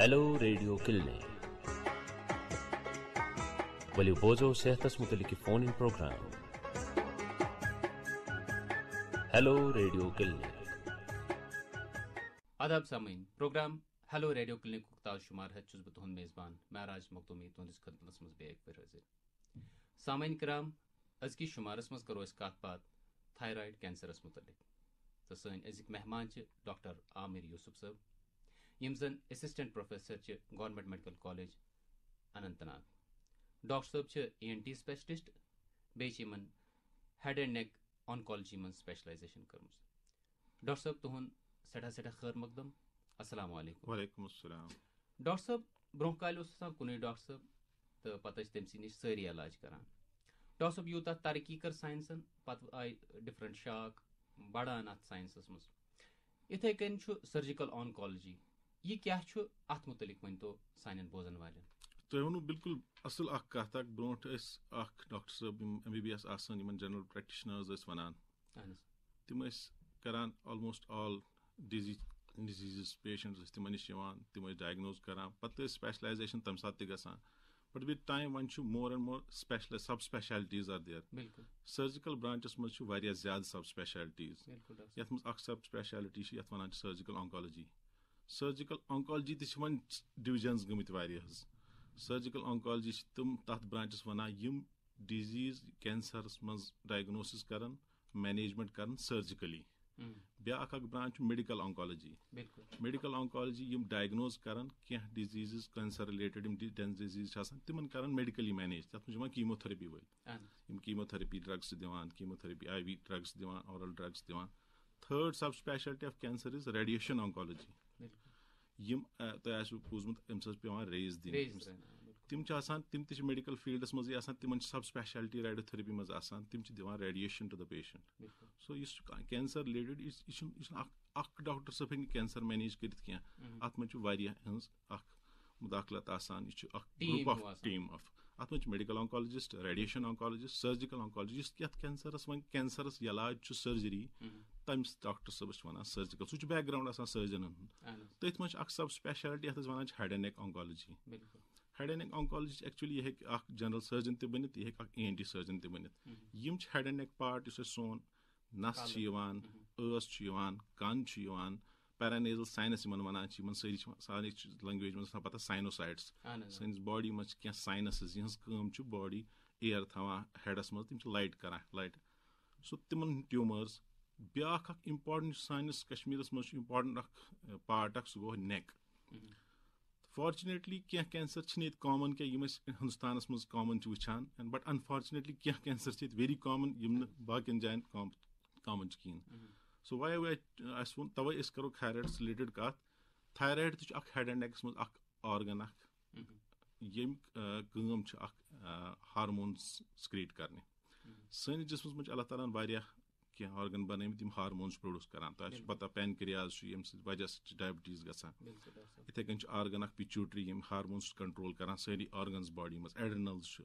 Hello radio clinic clinic वलियो सेहतस मुतलिक phone in programme hello radio clinic आदाब सामीन प्रोग्राम हेलो रेडियो क्लिनिक ताल शुमार है चुस तुद मेज़बान मैं राज मकदूमी तुंदिस खदमत मे एक फिर हाजिर सामीन कराम की शुमारस मज करो इस कत बात थायराइड कैंसरस मुतलिक तो सन सजक मेहमान डॉक्टर आमिर यूसुफ सब यिम जन असिस्टेंट प्रोफेसर छ government medical college Anantnag doctor साहब छ ई एन टी स्पेशलिस्ट बेच यमन हेड एंड नेक ऑनकोलॉजी मन स्पेशलाइजेशन कर्म डॉक्टर साहब तुहन सठा सठा खैर मकदम अस्सलाम वालेकुम वालेकुम अस्सलाम डॉक्टर साहब ब्रोह काल आसान कुन डॉक्टर साहब तो पत तम नश सारी इलाज करान डॉक्टर साहब यूत तरक्की कर साइंसन पत आय डिफरेंट शाख बढ़ान अत साइंसस मज इथे कन सर्जिकल ऑनकोलॉजी यह क्या अत मुतलिक वन तो सान बोजन वाले तुम वो बिल्कुल असल अख कत अख ब्रो डॉक्टर साहब एम बी बी एस आसान जनरल प्रैक्टिशनर्स वनान तम करान almost all disease disease patients तम नश तम डायग्नोज करान पे स्पेशलाइजेशन तम सात तान बट विद टाइम वन more and more special sub specialities are there surgical branches मज ज्यादा सब स्पेशलिटीज ये सब स्पेशलिटी ये वन सर्जिकल ऑनकोलॉजी सर्जिकल ऑनकोलॉजी तह डिविजन्स गमित सर्जिकल ऑनकोलॉजी तम तथ ब्रांचस वन डिजीज कैंसरस मज डायग्नोसिस कर मैनेजमेंट कर सर्जिकली ब्या branch medical oncology medical oncology यम डायग्नोज कर कह डिजीज कैंसर रिलेटेड डिजीज तिम कर मेडिकली मैनेज तथा मज कीमोथेरेपी वल कीमोथेरेपी ड्रग्स दिवान कीमोथेरेपी आई वी ड्रग्स दिवान ओरल ड्रग्स दिवान third sub speciality of cancer is radiation oncology यम तह तो बूजमुत अम्स पे रेज दिन तम तम तेडिकल फील्डस मज तम सब स्पेशलिटी रेडियोथेरेपी मजान तम दिवान radiation to the patient so is cancer related doctor सब हे कैंसर मैनेज कर अत मज मुदाखलत आसान यह ग्रुप ऑफ टीम ऑफ अत मज medical oncologist radiation oncologist surgical oncologist यथ कैंसरस वन कैंसरस इलाज सर्जरी تٔمِس ڈاکٹر صٲبَس چھِ وَنان سٔرجِکَل سُہ چھُ بیک گرٛاوُنٛڈ آسان سٔرجَنَن ہُنٛد تٔتھۍ منٛز چھِ اَکھ سب سٕپیشَلٹی یَتھ أسۍ وَنان چھِ head and neck oncology head and neck oncology چھِ ایٚکچُؤلی یہِ ہیٚکہِ اَکھ جَنرَل سٔرجَن تہِ بٔنِتھ یہِ ہیٚکہِ اَکھ ای این ٹی سٔرجَن تہِ بٔنِتھ یِم چھِ ہٮ۪ڈ اینڈ نیک پارٹ یُس اَسہِ سون نَس چھِ یِوان ٲس چھُ یِوان کَن چھُ یِوان پیرانیزل ساینَس یِمَن وَنان چھِ یِمَن سٲری چھِ سارنٕے چھِ لنٛگویج منٛز آسان پَتہ ساینوسایڈٕس سٲنِس باڈی منٛز چھِ کینٛہہ ساینَسٕز یِہٕنٛز کٲم چھِ باڈی اِیر تھاوان ہٮ۪ڈَس منٛز تِم چھِ لایٹ کَران لایٹ سُہ تِمَن ہٕنٛدۍ ٹیوٗمٲرٕس بیٛاکھ اَکھ اِمپاٹَنٹ سٲنِس کَشمیٖرَس منٛز چھُ اِمپاٹَنٹ اَکھ پارٹ اَکھ سُہ گوٚو نٮ۪ک فارچُنیٹلی کینٛہہ کینسر چھِنہٕ ییٚتہِ کامَن کینٛہہ یِم أسۍ ہِندُستانَس منٛز کامَن چھِ وٕچھان بٹ اَنفارچُنیٹلی کینٛہہ کینسر چھِ ییٚتہِ ویری کامَن یِم نہٕ باقیَن جایَن کامَن چھِ کِہیٖنۍ سو واے اَسہِ ووٚن تَوَے أسۍ کَرو تھایرایڈَس رِلیٹِڈ کَتھ تھایرایڈ تہِ چھُ اَکھ ہیڈ اینڈ نیکَس منٛز اَکھ آرگَن اَکھ ییٚمۍ کٲم چھِ اَکھ ہارمونٕز سِکریٹ کَرنہِ سٲنِس جِسمَس منٛز چھِ اللہ تعالیٰ ہَن واریاہ کینٛہہ آرگن بَنٲومٕتۍ یِم ہارمونٕز پرٛوڈوٗس کران تۄہہِ چھِ پَتہ پینکریاز چھُ ییٚمہِ سۭتۍ وجہ سۭتۍ چھِ ڈایبِٹیٖز گژھان یِتھَے کٔنۍ چھُ آرگن اکھ پِچوٗٹری یِم ہارمونٕز چھِ کنٹرول کران سٲری آرگنٕز باڈی منٛز ایڈرنلز چھُ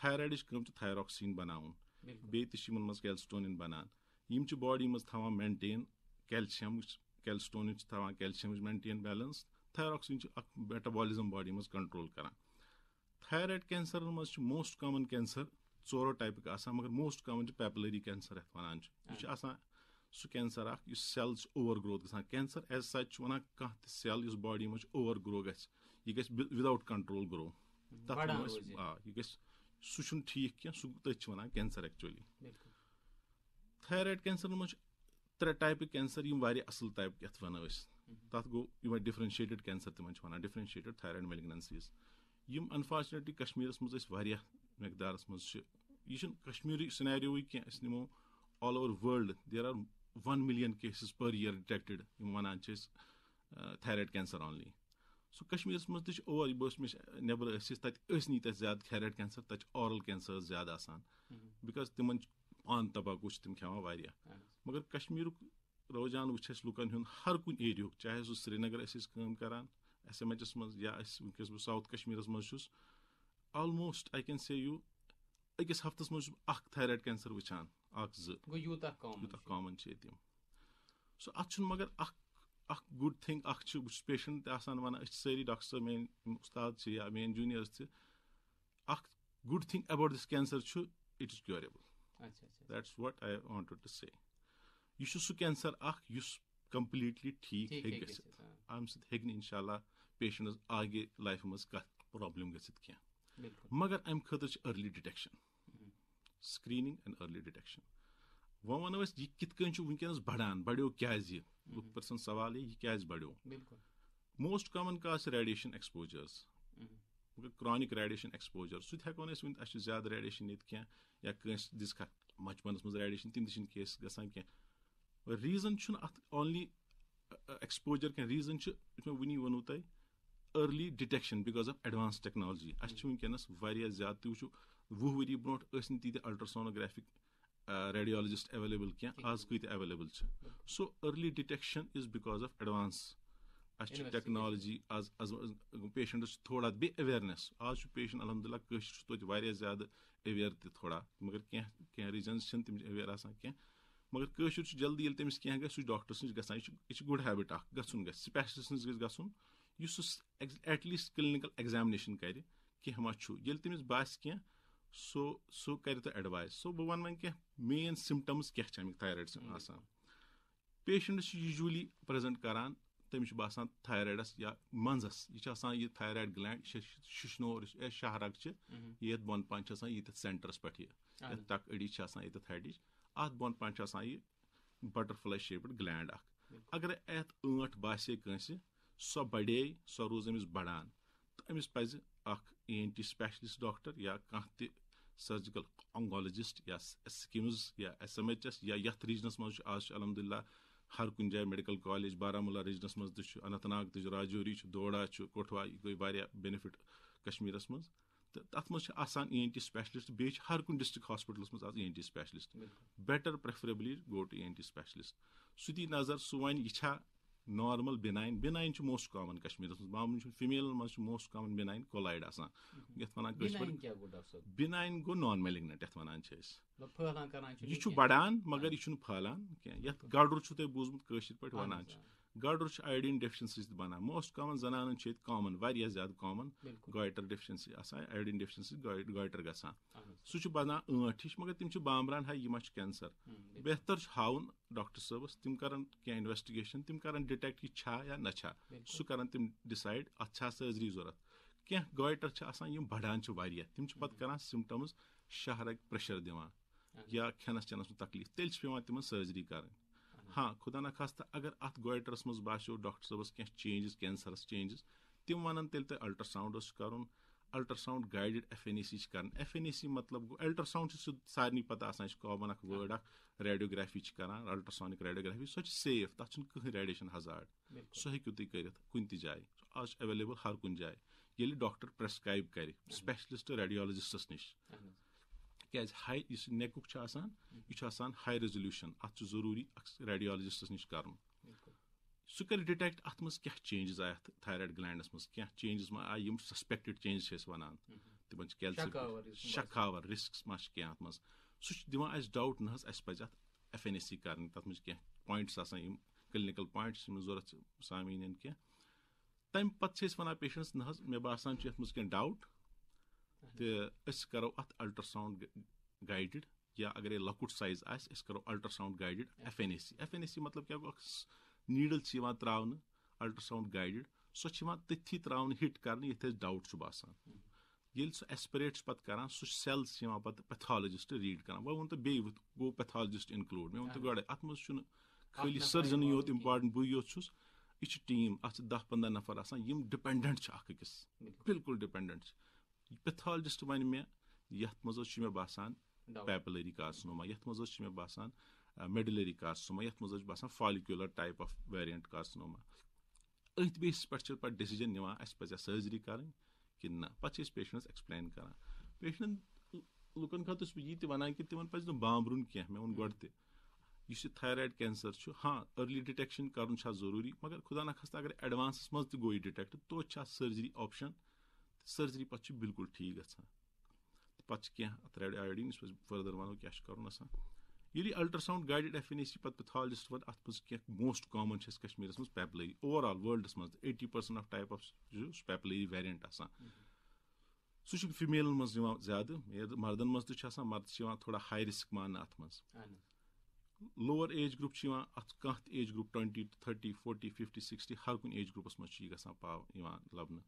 تھایرایڈٕچ کٲم چھِ تھایراکسیٖن بَناوُن بیٚیہِ تہِ چھِ یِمن منٛز کیلسٹونِن بَنان یِم چھِ باڈی منٛز تھاوان مینٹین کیلشیمٕچ کیلسٹونِن چھِ تھاوان کیلشیمٕچ مینٹین بیلَنس تھایراکسیٖن چھِ اکھ میٹابالزم باڈی منٛز کنٹرول کران تھایرایڈ کینسرن منٛز چھِ موسٹ کامَن کینسر ژورو ٹایپٕکۍ آسان مگر موسٹ کامَن چھِ پیپلٔری کینسر یَتھ وَنان چھِ یہِ چھِ آسان سُہ کینسر اکھ یُس سیل چھُ اوٚوَر گرٛوتھ گژھان کینسر ایز سچ چھُ وَنان کانٛہہ تہِ سیل یُس باڈی منٛز چھُ اوٚوَر گرٛو گژھِ یہِ گژھِ وِداوُٹ کَنٹرول گرٛو تَتھ منٛز آ یہِ گژھِ سُہ چھُنہٕ ٹھیٖک کینٛہہ سُہ تٔتھۍ چھِ وَنان کینسر ایکچُؤلی تھایرایڈ کینسرن منٛز چھِ ترٛےٚ ٹایپٕکۍ کینسر یِم واریاہ اَصٕل ٹایپ یَتھ وَنو أسۍ تَتھ گوٚو یِمے ڈِفرنشیٹڈ کینسر تِمن چھِ وَنان ڈِفرنشیٹڈ تھایرایڈ میلگنَنسیٖز یِم اَنفارچُنیٹلی کَشمیٖرَس منٛز ٲسۍ واریاہ مٮ۪قدارَس منٛز چھِ یہِ چھُنہٕ کشمیٖرٕکۍ سِنیریوٕے کینٛہہ أسۍ نِمو all over world there are one million cases per year detected یِم وَنان چھِ أسۍ تھایرایڈ کینسر آنلی سُہ کشمیٖرَس منٛز تہِ چھِ اور یہِ بہٕ مےٚ چھِ نٮ۪بر ٲسۍ أسۍ تَتہِ ٲسۍ نی تَتہِ زیادٕ تھایرایڈ کینسر تَتہِ چھِ اورل کینسٲرٕس زیادٕ آسان بِکاز تِمن پانہٕ تَباکوٗ چھِ تِم کھٮ۪وان واریاہ مگر کشمیٖرُک روجان وٕچھ اَسہِ لُکن ہُنٛد ہر کُنہِ ایریہُک چاہے سُہ سرینگر ٲسۍ أسۍ کٲم کران ایس ایم ایچس منٛز یا أسۍ وٕنکیٚس بہٕ ساوُتھ کشمیٖرس منٛز چھُس آلموسٹ آی کین سے یوٗ أکِس ہفتس منٛز چھُس بہٕ اکھ تھایرایڈ کینسر وٕچھان اکھ زٕ یوٗتاہ کامَن چھِ ییٚتہِ یِم سُہ اَتھ چھُنہٕ مگر اکھ اکھ گُڈ تھِنٛگ اکھ چھِ بہٕ چھُس پیشَنٹ تہِ آسان وَنان أسۍ چھِ سٲری ڈاکٹر صٲب میٲنۍ یِم اُستاد چھِ یا میٲنۍ جوٗنیٲرٕس تہِ اکھ good thing about this cancer چھُ it is curable that's what I wanted to say یہِ چھُ سُہ کینسر اکھ یُس کَمپٕلیٖٹلی ٹھیٖک ہیٚکہِ گٔژھِتھ اَمہِ سۭتۍ ہیٚکہِ نہٕ اِنشاء اللہ پیشَنٹَس آگے لایفہِ منٛز کانٛہہ پرٛابلِم گٔژھِتھ کینٛہہ मगर अमि खतर detection screening and early detection वो वो यह कित बढ़ान बढ़ो क्या लुक पर्सन सवाल यह क्या बढ़ो मोस्ट कॉमन का रेडिएशन एक्सपोजर्स मगर क्रॉनिक रेडिएशन एक्सपोजर सह हेको वे ज्यादा रेडिएशन ये क्या हम्म। या कंस मचपन मज रेडिएशन तम तीन केस ग रीजन अत ओनली एक्सपोजर क्या रीजन मैं वनी वो तय early detection because of advance technology اَسہِ چھِ وٕنکیٚنس واریاہ زیادٕ تُہۍ وٕچھِو وُہ ؤری برونٛٹھ ٲسۍ نہٕ تیٖتیاہ الٹراسونوگرافِک ریڈیالجِسٹ ایویلیبٕل کینٛہہ آز کۭتیاہ ایویلیبٕل چھِ so early detection is because of advance اَسہِ چھِ ٹیکنالجی آز پیشَنٹَس چھِ تھوڑا بیٚیہِ ایویرنیس آز چھُ پیشَنٹ الحمدُ اللہ کٲشِر چھُ توتہِ واریاہ زیادٕ ایویر تہِ تھوڑا مگر کینٛہہ کینٛہہ ریٖجنٕز چھِنہٕ تِم چھِ ایویر آسان کینٛہہ مگر کٲشُر چھُ جلدی ییٚلہِ تٔمِس کینٛہہ گژھِ سُہ چھُ ڈاکٹرس نِش گژھان یہِ چھُ یہِ چھِ گُڈ ہیبِٹ اکھ گژھُن گژھِ سپیشلِسٹ نِش گژھِ گژھُن یُس سُہ ایٹ لیٖسٹ کِلنِکَل ایٚگزامنیشن کَرِ کینٛہہ ما چھُ ییٚلہِ تٔمِس باسہِ کینٛہہ سُہ سُہ کَرِ تۄہہِ ایڈوایس سو بہٕ وَنہٕ وۄنۍ کینٛہہ مین سِمٹَمٕز کیٛاہ چھِ اَمیِکۍ تھایرایڈس آسان پیشَنٹ چھُ یوٗجؤلی پرٛزَنٹ کَران تٔمِس چھُ باسان تھایرایڈَس یا منٛزَس یہِ چھِ آسان یہِ تھایرایڈ گٕلینٛڈ شِشنور یا شہرگ چھِ ییٚتھ بۄن پَہَن چھِ آسان ییٚتٮ۪تھ سٮ۪نٹرَس پٮ۪ٹھ یہِ یَتھ تَک أڈِج چھِ آسان ییٚتٮ۪تھ ہَڈِج اَتھ بۄن پَہَن چھِ آسان یہِ بَٹَرفٕلاے شیپٕڈ گٕلینٛڈ اکھ اگر اَتھ ٲنٛٹھ باسے کٲنٛسہِ سۄ بڑے سۄ روٗز أمِس بڑان تہٕ أمِس پزِ اکھ E N T specialist doctor یا کانٛہہ تہِ سٔرجِکل آنگالجسٹ یا سِکِمٕز یا ایس ایم ایچ ایس یا یتھ ریٖجنس منٛز چھُ آز چھُ الحمدُللہ ہر کُنہِ جایہِ میڈِکل کالیج بارہمولہ ریٖجنس منٛز تہِ چھُ اننت ناگ تہِ چھُ راجوری چھُ ڈوڈا چھُ کوٹھوا یہِ گٔے واریاہ بینِفِٹ کشمیٖرس منٛز تہٕ تتھ منٛز چھِ آسان ای این ٹی سپیشلسٹ بیٚیہِ چھِ ہر کُنہِ ڈِسٹرک ہاسپِٹلس منٛز as E N T specialist better preferably go to E N T specialist سُہ دی نظر سُہ وَنہِ یہِ چھا نارمل بِناین بِناین چھُ موسٹ کامَن کَشمیٖرَس منٛز معموٗلی چھُ فِمیلَن منٛز چھُ موسٹ کامَن بِناین کولایڈ آسان یَتھ وَنان کٲشِر پٲٹھۍ بِناین گوٚو نان میلِگنٹ یَتھ وَنان چھِ أسۍ یہِ چھُ بَڑان مگر یہِ چھُنہٕ پھہلان کینٛہہ یَتھ گَڈُر چھُو تۄہہِ بوٗزمُت کٲشِر پٲٹھۍ وَنان چھِ گاڈُر چھُ آیوڈیٖن ڈیفِشَنسی سۭتۍ بَنان موسٹ کامَن زَنانَن چھِ ییٚتہِ کامَن واریاہ زیادٕ کامَن گایٹَر ڈیفِشَنسی آسان آیوڈیٖن ڈیفِشَنسی گایٹَر گژھان سُہ چھُ بَنان ٲنٛٹھ ہِش مگر تِم چھِ بامبران ہاے یہِ ما چھُ کینسَر بہتر چھُ ہاوُن ڈاکٹر صٲبَس تِم کَرَن کینٛہہ اِنویسٹِگیشَن تِم کَرَن ڈِٹیکٹ یہِ چھا یا نہ چھا سُہ کَرَن تِم ڈِسایڈ اَتھ چھا سرجری ضوٚرَتھ کینٛہہ گایٹَر چھِ آسان یِم بَڑان چھِ واریاہ تِم چھِ پَتہٕ کَران سِمٹَمٕز شہرٕکۍ پرٛٮ۪شَر دِوان یا کھٮ۪نَس چٮ۪نَس منٛز تکلیٖف تیٚلہِ چھِ پٮ۪وان تِمَن سرجری کَرٕنۍ ہاں خُدا نخواستہٕ اگر اَتھ گویٹرس منٛز باسیو ڈاکٹر صٲبَس کینٛہہ چینجِز کینسَرَس چینجِز تِم وَنن تیٚلہِ تۄہہِ الٹرٛاساوُنٛڈ اوس کَرُن ultrasound guided F N A C چھِ کَران ایف این ای سی مطلب گوٚو الٹرٛاساوُنٛڈ چھُ سُہ سارنٕے پَتہ آسان یہِ چھِ کامَن اَکھ وٲڈ اَکھ ریڈیوگرٛافی چھِ کَران الٹرٛاسانِک ریڈیوگرٛافی سۄ چھِ سیف تَتھ چھُنہٕ کٕہٕنۍ ریڈیشن ہزاڈ سُہ ہیٚکِو تُہۍ کٔرِتھ کُنہِ تہِ جایہِ آز چھُ ایویلیبٕل ہر کُنہِ جایہِ ییٚلہِ ڈاکٹر پرٛٮ۪سکرٛایب کَرِ سٕپیشلِسٹ ریڈیالجِسٹَس نِش کیٛازِ ہاے یُس نیکُک چھُ آسان یہِ چھُ آسان ہاے ریزولیوشن اتھ چھُ ضروٗری ریڈیالجسٹس نِش کرُن سُہ کَرِ ڈِٹیکٹ اَتھ منٛز کیٛاہ چینجِز آیہِ اَتھ تھایرایڈ گٕلینٛڈَس منٛز کیٛاہ چینجِز ما آیہِ یِم سَسپیکٹِڈ چینجِز چھِ أسۍ وَنان تِمن چھِ کیلسِیَم شکاوَر رِسکٕس ما چھِ کینٛہہ اَتھ منٛز سُہ چھُ دِوان اَسہِ ڈاوُٹ نہ حظ اَسہِ پَزِ اَتھ ایف این ایس سی کَرٕنۍ تَتھ منٛز چھِ کینٛہہ پویِنٛٹٕس آسان یِم کِلنِکَل پویِنٛٹٕس یِمن ضوٚرَتھ چھِ سامعیٖنَن کینٛہہ تَمہِ پَتہٕ چھِ أسۍ وَنان پیشَنٹَس نہ حظ مےٚ باسان چھُ یَتھ منٛز کینٛہہ ڈاوُٹ تہٕ أسۍ کَرو اَتھ الٹرٛاساوُنٛڈ گایڈِڈ یا اگرے لۄکُٹ سایز آسہِ أسۍ کَرو ultrasound guided F N A C F N A C مطلب کیٛاہ گوٚو اَکھ نیٖڈٕل چھِ یِوان ترٛاونہٕ الٹرٛاساوُنٛڈ گایڈِڈ سۄ چھِ یِوان تٔتھی ترٛاونہٕ ہِٹ کَرنہٕ ییٚتہِ أسۍ ڈاوُٹ چھُ باسان ییٚلہِ سُہ ایسپریٹ چھُ پَتہٕ کَران سُہ سیل چھِ یِوان پَتہٕ پیتھالجِسٹ ریٖڈ کَران وۄنۍ ووٚن تہٕ بیٚیہِ گوٚو پیتھالجِسٹ اِنکلوٗڈ مےٚ ووٚن تہٕ گۄڈے اَتھ منٛز چھُنہٕ خٲلی سٔرجَنٕے یوت اِمپاٹَنٹ بٕے یوت چھُس یہِ چھُ ٹیٖم اَتھ چھِ دَہ پنٛداہ نفر آسان یِم ڈِپٮ۪نٛڈٮ۪نٛٹ چھِ اَکھ أکِس بِلکُل ڈِپٮ۪نٛڈٮ۪نٛٹ چھِ پیتھالجسٹ وَنہِ مےٚ یَتھ منٛز حظ چھُ مےٚ باسان پیپلری کارسنوما یَتھ منٛز حظ چھُ مےٚ باسان میڈلری کارسنوما یَتھ منٛز حظ چھُ باسان فالِکیوٗلَر ٹایپ آف ویریَنٹ کاسنوما أتھۍ بیسَس پٮ۪ٹھ چھِ پَتہٕ ڈیٚسِجَن نِوان اَسہِ پَزیا سرجری کَرٕنۍ کِنہٕ نہ پَتہٕ چھِ أسۍ پیشَنٹَس ایٚکٕسپٕلین کَران پیشَنٹ لُکَن خٲطرٕ چھُس بہٕ یہِ تہِ وَنان کہِ تِمَن پَزِ نہٕ بامبرُن کینٛہہ مےٚ ووٚن گۄڈٕ تہِ یُس یہِ تھایرایڈ کینسر چھُ ہاں أرلی ڈِٹیکشن کَرُن چھا اَتھ ضروٗری مگر خُدا نخواستہٕ اگر ایڈوانسَس منٛز تہِ گوٚو یہِ ڈِٹیکٹ توتہِ چھِ اَتھ سٔرجری آپشَن सर्जरी पتہٕ چھِ بِلکُل ٹھیٖک گژھان تہٕ پَتہٕ چھِ کینٛہہ اَتھ ریڈ آیوڈیٖن یُس أسۍ فٔردَر وَنو کیٛاہ چھُ کَرُن آسان ییٚلہِ اَلٹرٛاساوُنٛڈ گایڈِڈ ایفِنیسی پَتہٕ پیتھالجِسٹ وَنہِ اَتھ منٛز کینٛہہ موسٹ کامَن چھِ اَسہِ کَشمیٖرَس منٛز پیپلٔری اوٚوَرآل وٲلڈَس منٛز eighty percent of type of چھُ پیپلٔری ویریَنٹ آسان سُہ چھُ فِمیلَن منٛز یِوان زیادٕ مردَن منٛز تہِ چھُ آسان مَرد چھِ یِوان تھوڑا ہاے رِسک ماننہٕ اَتھ منٛز لووَر ایج گرُپ چھُ یِوان اَتھ کانٛہہ تہِ ایج گرُپ ٹُوَنٹی ٹُو تھٔٹی فوٹی فِفٹی سِکسٹی ہر کُنہِ ایج گرُپَس منٛز چھُ یہِ گژھان پاو یِوان لَبنہٕ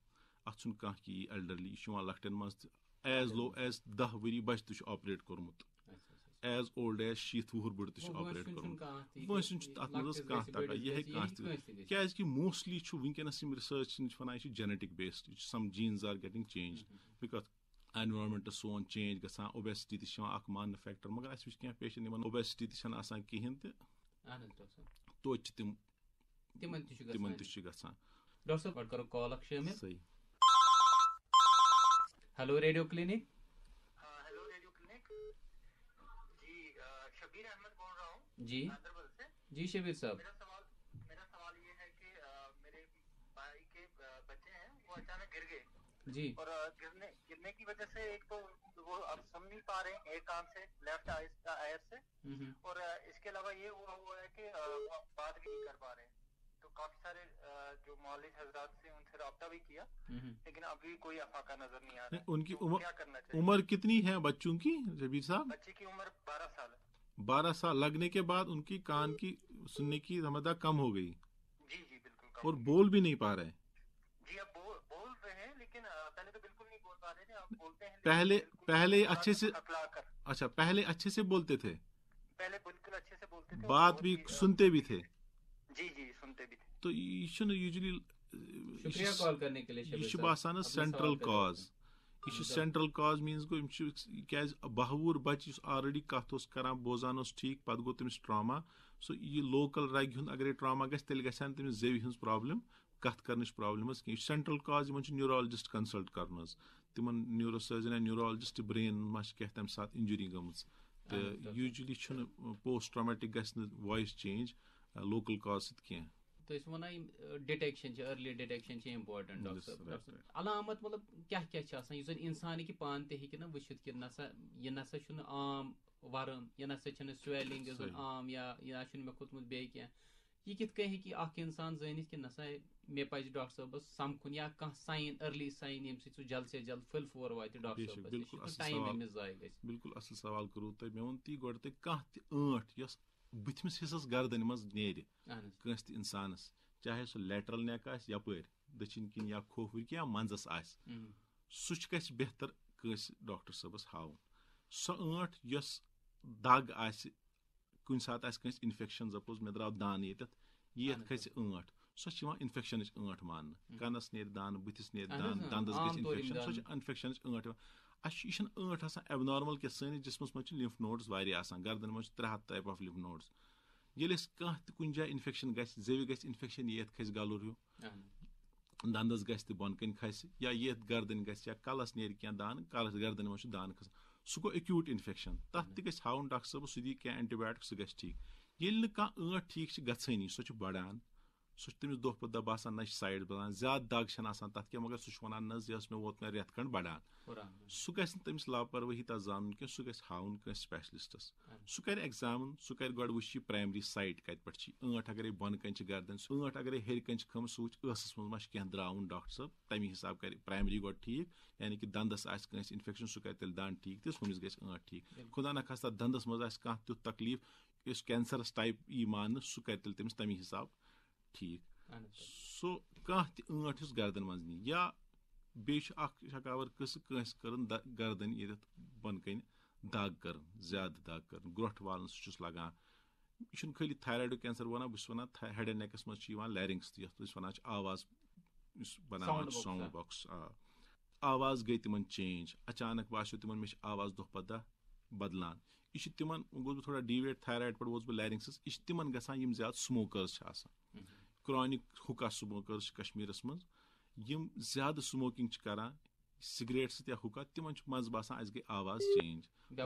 اتھ چھُنہٕ کانٛہہ کہِ ایلڈرلی یہِ چھُ یِوان لۄکٹٮ۪ن منٛز تہِ ایز لو ایز دہ ؤری بچہِ تہِ چھُ آپریٹ کوٚرمُت ایز اولڈ ایز شیٖتھ وُہُر بٔڑ تہِ چھُ آپریٹ کوٚرمُت وٲنٛسہِ چھُ تَتھ منٛز کانٛہہ تَگان یہِ ہیٚکہِ کانٛہہ تہِ کیازِ کہِ موسٹلی چھُ وٕنکیٚنس یِم رِسٲرٕچ چھِ وَنان یہِ چھُ جینٹِک بیسڈ یہِ چھُ some genes are getting change because environment سون چینج گژھان اوبیسٹی تہِ چھِ یِوان اکھ ماننہٕ فیکٹر مگر اَسہِ وٕچھ کینٛہہ پیشنٹ یِمن اوبیسٹی تہِ چھَنہٕ آسان کِہینۍ تہِ توتہِ چھِ تِم تِمن تہِ چھُ گژھان ڈاکٹر صٲب گۄڈٕ کرو کال اکھ شٲمِل صحیح हेलो रेडियो क्लिनिक हाँ, हेलो रेडियो क्लिनिक जी शबीर अहमद बोल रहा हूँ जी से जी शबीर साहब मेरा सवाल मेरा सवाल ये है कि मेरे भाई के बच्चे हैं वो अचानक गिर गए जी और गिरने गिरने की वजह से एक तो वो अब सुन नहीं पा रहे हैं एक कान से लेफ्ट आयर से हम्म, हम्म। और इसके अलावा ये हुआ हुआ है कि बात भी नहीं कर पा रहे हैं काफी सारे जो मौलिक हजरात से उनसे रबता भी किया हम्म, हम्म। लेकिन अभी कोई अफाका नजर नहीं आ रहा उनकी तो उम्र क्या करना चाहिए उम्र कितनी है बच्चों की रबीर साहब बच्चे की उम्र बारह साल है बारह साल लगने के बाद उनकी कान की सुनने की क्षमता कम हो गई जी जी बिल्कुल कम और बोल भी नहीं पा रहे जी अब बोल बोल रहे हैं लेकिन पहले तो बिल्कुल नहीं बोल पा रहे थे अब बोलते हैं पहले पहले अच्छे से अच्छा पहले अच्छे से बोलते थे पहले बिल्कुल अच्छे से बोलते थे बात भी सुनते भी थे जी जी तो यह यूजली बसान सेंट्रल काज यह सेंट्रल काज मीन्स गो क्या बहवूर बच्चे उस ऑलरेडी कत कर बोजान ठीक पे गो तमिस ट्रामा सो यह लोकल रग हूं अगर ट्रामा गि तेल गन जेवि हज प्रॉब्लम कत करने प्रॉब्लम क्यों सेंट्रल काज इन न्यूरोलजिस्ट कंसल्ट कर तिम न्यूरो सर्जन या न्यूरोलजिस्ट ब्रेन मा क्या तम सात इंजुरी गम तो यूजली पोस्ट ट्रामेटिक गॉइस चेंज लोकल काज सत तो أسۍ وَنان یِم ڈِٹیکشن چھِ أرلی ڈِٹیکشن چھِ اِمپاٹنٹ ڈاکٹر صٲب علامت مطلب کیاہ کیاہ چھِ آسان یُس زَن اِنسان ہیٚکہِ پانہٕ تہِ ہیٚکہِ نہ وٕچھِتھ کہِ نسا یہِ نسا چھُنہٕ عام وَرٕم یہِ نسا چھَنہٕ سویلِنٛگ یُس زَن عام یا یا چھُنہٕ مےٚ کھوٚتمُت بیٚیہِ کینٛہہ یہِ کِتھ کٔنۍ ہیٚکہِ اکھ اِنسان زٲنِتھ کہِ نسا مےٚ پَزِ ڈاکٹر صٲبَس سَمکھُن یا کانٛہہ ساین أرلی ساین ییٚمہِ سۭتۍ سُہ جلد سے جلد فُل فور واتہِ ڈاکٹر صٲبَس ٹایم أمِس ضایہِ گژھِ بِلکُل اَصٕل سوال کوٚروٕ تۄہہِ مےٚ ووٚن تی گۄڈٕ تۄہہِ کانٛہہ تہِ ٲنٛٹھ یۄس بٕتھمِس حِصس گردنہِ منٛز نیرِ کٲنٛسہِ تہِ اِنسانس چاہے سُہ لیٹرل نیک آسہِ یپٲرۍ دٔچھِنۍ کِنۍ یا کھوفٕرۍ کِنۍ یا منٛزس آسہِ سُہ چھُ گژھِ بہتر کٲنٛسہِ ڈاکٹر صٲبس ہاوُن سۄ ٲنٹھ یۄس دگ آسہِ کُنہِ ساتہٕ آسہِ کٲنٛسہِ اِنفیٚکشن سپوز مےٚ درٛاو دانہٕ ییٚتٮ۪تھ ییٚتھ کھژِ ٲنٹھ سۄ چھِ یِوان اِنفیٚکشنٕچ ٲنٹھ ماننہٕ کَنَس نیرِ دانہٕ بٕتھِس نیرِ دانہٕ دَنٛدَس گژھِ اِنفیٚکشن سۄ چھِ اِنفیٚکشنٕچ ٲنٹھ یِوان अस यह ऐठ एबनॉर्मल क्या सैनिस जिसमस मज लिम्फ नोड्स वह गर्दन मज त्रे हथ टाइप ऑफ लिम्फ नोड्स ये कह कुन जाए इन्फेक्शन गि जवि गि इन्फेक्शन ये खस गलुर हूँ दंदस गि बन कन खस या ये गर्दन गि या कलस नर क्या दान कलस गर्दन मज दान खस सह गो एक्यूट इन्फेक्शन तथ त हाउन डॉक्टर साहब सह दी क्या एंटीबायोटिक सह गि ठीक ये कह ऐठ ठीक गई सह बढ़ान سُہ چھُ تٔمِس دۄہ پَتہٕ دۄہ باسان نہ چھِ سایڈ بَلان زیادٕ دَگ چھَنہٕ آسان تَتھ کینٛہہ مگر سُہ چھُ وَنان نہ حظ یہِ ٲس مےٚ ووت مےٚ رٮ۪تھ کھنٛڈ بَڑان سُہ گژھِ نہٕ تٔمِس لاپروٲہی تَتھ زانُن کینٛہہ سُہ گژھِ ہاوُن کٲنٛسہِ سپیشلِسٹَس سُہ کَرِ ایٚگزامَن سُہ کَرِ گۄڈٕ وٕچھ یہِ پرایمری سایٹ کَتہِ پٮ۪ٹھ چھِ ٲنٛٹھ اَگرے بۄنہٕ کَنہِ چھِ گردَن سُہ ٲنٛٹھ اَگرے ہیٚرِ کَنہِ چھِ کھٔم سُہ وٕچھ ٲسَس منٛز ما چھِ کینٛہہ درٛاوُن ڈاکٹر صٲب تَمہِ حِساب کَرِ پرایمری گۄڈٕ ٹھیٖک یعنی کہِ دَنٛدَس آسہِ کٲنٛسہِ اِنفیٚکشَن سُہ کَرِ تیٚلہِ دَنٛد ٹھیٖک تہِ ہُمِس گژھِ ٲنٛٹھ ٹھیٖک خُدا نَخواستہ دَنٛدَس منٛز آسہِ کانٛہہ تیُتھ تکلیٖف یُس کینسَرَس ٹایپ یی ماننہٕ سُہ کَرِ تیٚلہِ تٔمِس تَمی حِساب ٹھیٖک سُہ کانٛہہ تہِ ٲنٛٹھ یُس گردن منٛز نی یا بیٚیہِ چھُ اکھ شکاوَر قٕصہٕ کٲنٛسہِ کٔرٕن گردن ییٚتٮ۪تھ بۄنہٕ کَنہِ دَگ کٔرٕن زیادٕ دَگ کٔرٕن گرٛۄٹھ والُن سُہ چھُس لگان یہِ چھُنہٕ خٲلی تھایرایڈُک کینسر وَنان بہٕ چھُس وَنان ہیڈ اینڈ نیکَس منٛز چھِ یِوان لیرِنٛگٕس تہِ یَتھ أسۍ وَنان چھِ آواز یُس بَناوان چھُ ساوُنٛڈ بۄکُس آ آواز گٔے تِمن چینج اچانک باسیٚو تِمن مےٚ چھِ آواز دۄہ پَتہٕ دۄہ بَدلان یہِ چھِ تِمن گوٚوُس بہٕ تھوڑا ڈیویٹ تھایرایڈ پٮ۪ٹھ گوٚوُس بہٕ لیرِنٛگسَس یہِ چھِ تِمن گژھان یِم زیادٕ سموکٲرٕس چھِ آسان کرانہِ ہُکا سموکٲرٕس چھِ کشمیٖرس منٛز یِم زیادٕ سموکِنٛگ چھِ کران سِگریٹ سۭتۍ یا ہُکا تِمن چھُ منٛزٕ باسان اَسہِ گٔے آواز چینج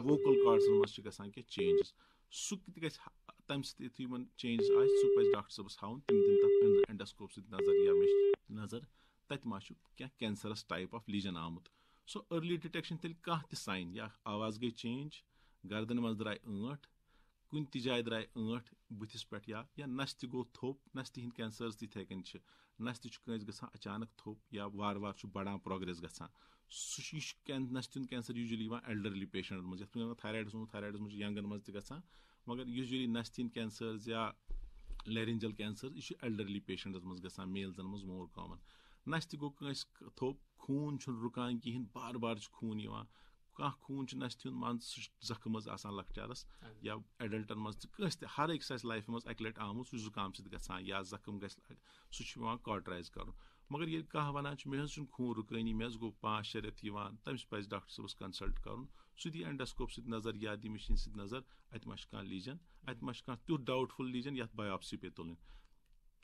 ووکل کاڈسن منٛز چھِ گژھان کینٛہہ چینجز سُہ تہِ گژھِ تَمہِ سۭتۍ یُتھُے یِمن چینجز آسہِ سُہ پَزِ ڈاکٹر صٲبَس ہاوُن تِم دِن تَتھ اینڈوسکوپ سۭتۍ نظر یا مےٚ نظر تَتہِ ما چھُ کینٛہہ کینسرس ٹایپ آف لیٖجن آمُت سو أرلی ڈِٹیکشن تیٚلہِ کانٛہہ تہِ ساین یا آواز گٔے چینج گردن منٛز درٛاے ٲنٛٹھ कुन ति जाए द्राय ऐठ बथिस पे या नस ति गो थोप नस तिंद कैंसर्स तथे कन नस तुस ग अचानक थोप या वार वार बढ़ान प्रोग्रेस ग नस तुंद कैंसर यूजली एलडरली पेशेंट मज थायराइडस मज थायराइडस मज यंगन मज त मगर यूजली नस तिंद कैंसर्स या लेरेंजल कैंसर यह एल्डरली पेशेंटस मज ग मेलजन मज मोर कॉमन नस ति गो खून रुकान कहें बार बार खून کانٛہہ خوٗن چھُ نستہِ ہُنٛد مان سُہ چھُ زخم منٛز آسان لۄکچارَس یا ایڈَلٹَن منٛز تہِ کٲنٛسہِ تہِ ہر أکِس آسہِ لایفہِ منٛز اَکہِ لَٹہِ آمُت سُہ چھُ زُکام سۭتۍ گژھان یا زخم گژھِ سُہ چھُ یِوان کاٹرایز کَرُن مگر ییٚلہِ کانٛہہ وَنان چھُ مےٚ حظ چھُنہٕ خوٗن رُکٲنی مےٚ حظ گوٚو پانٛژھ شےٚ رٮ۪تھ یِوان تٔمِس پَزِ ڈاکٹر صٲبَس کَنسَلٹ کَرُن سُہ دِی اٮ۪نڈَسکوپ سۭتۍ نظر یا دِ مِشیٖن سۭتۍ نظر اَتہِ ما چھُ کانٛہہ لیٖجَن اَتہِ ما چھُ کانٛہہ تیُتھ ڈاوُٹ فُل لیٖجَن یَتھ بَیاپسی پے تُلٕنۍ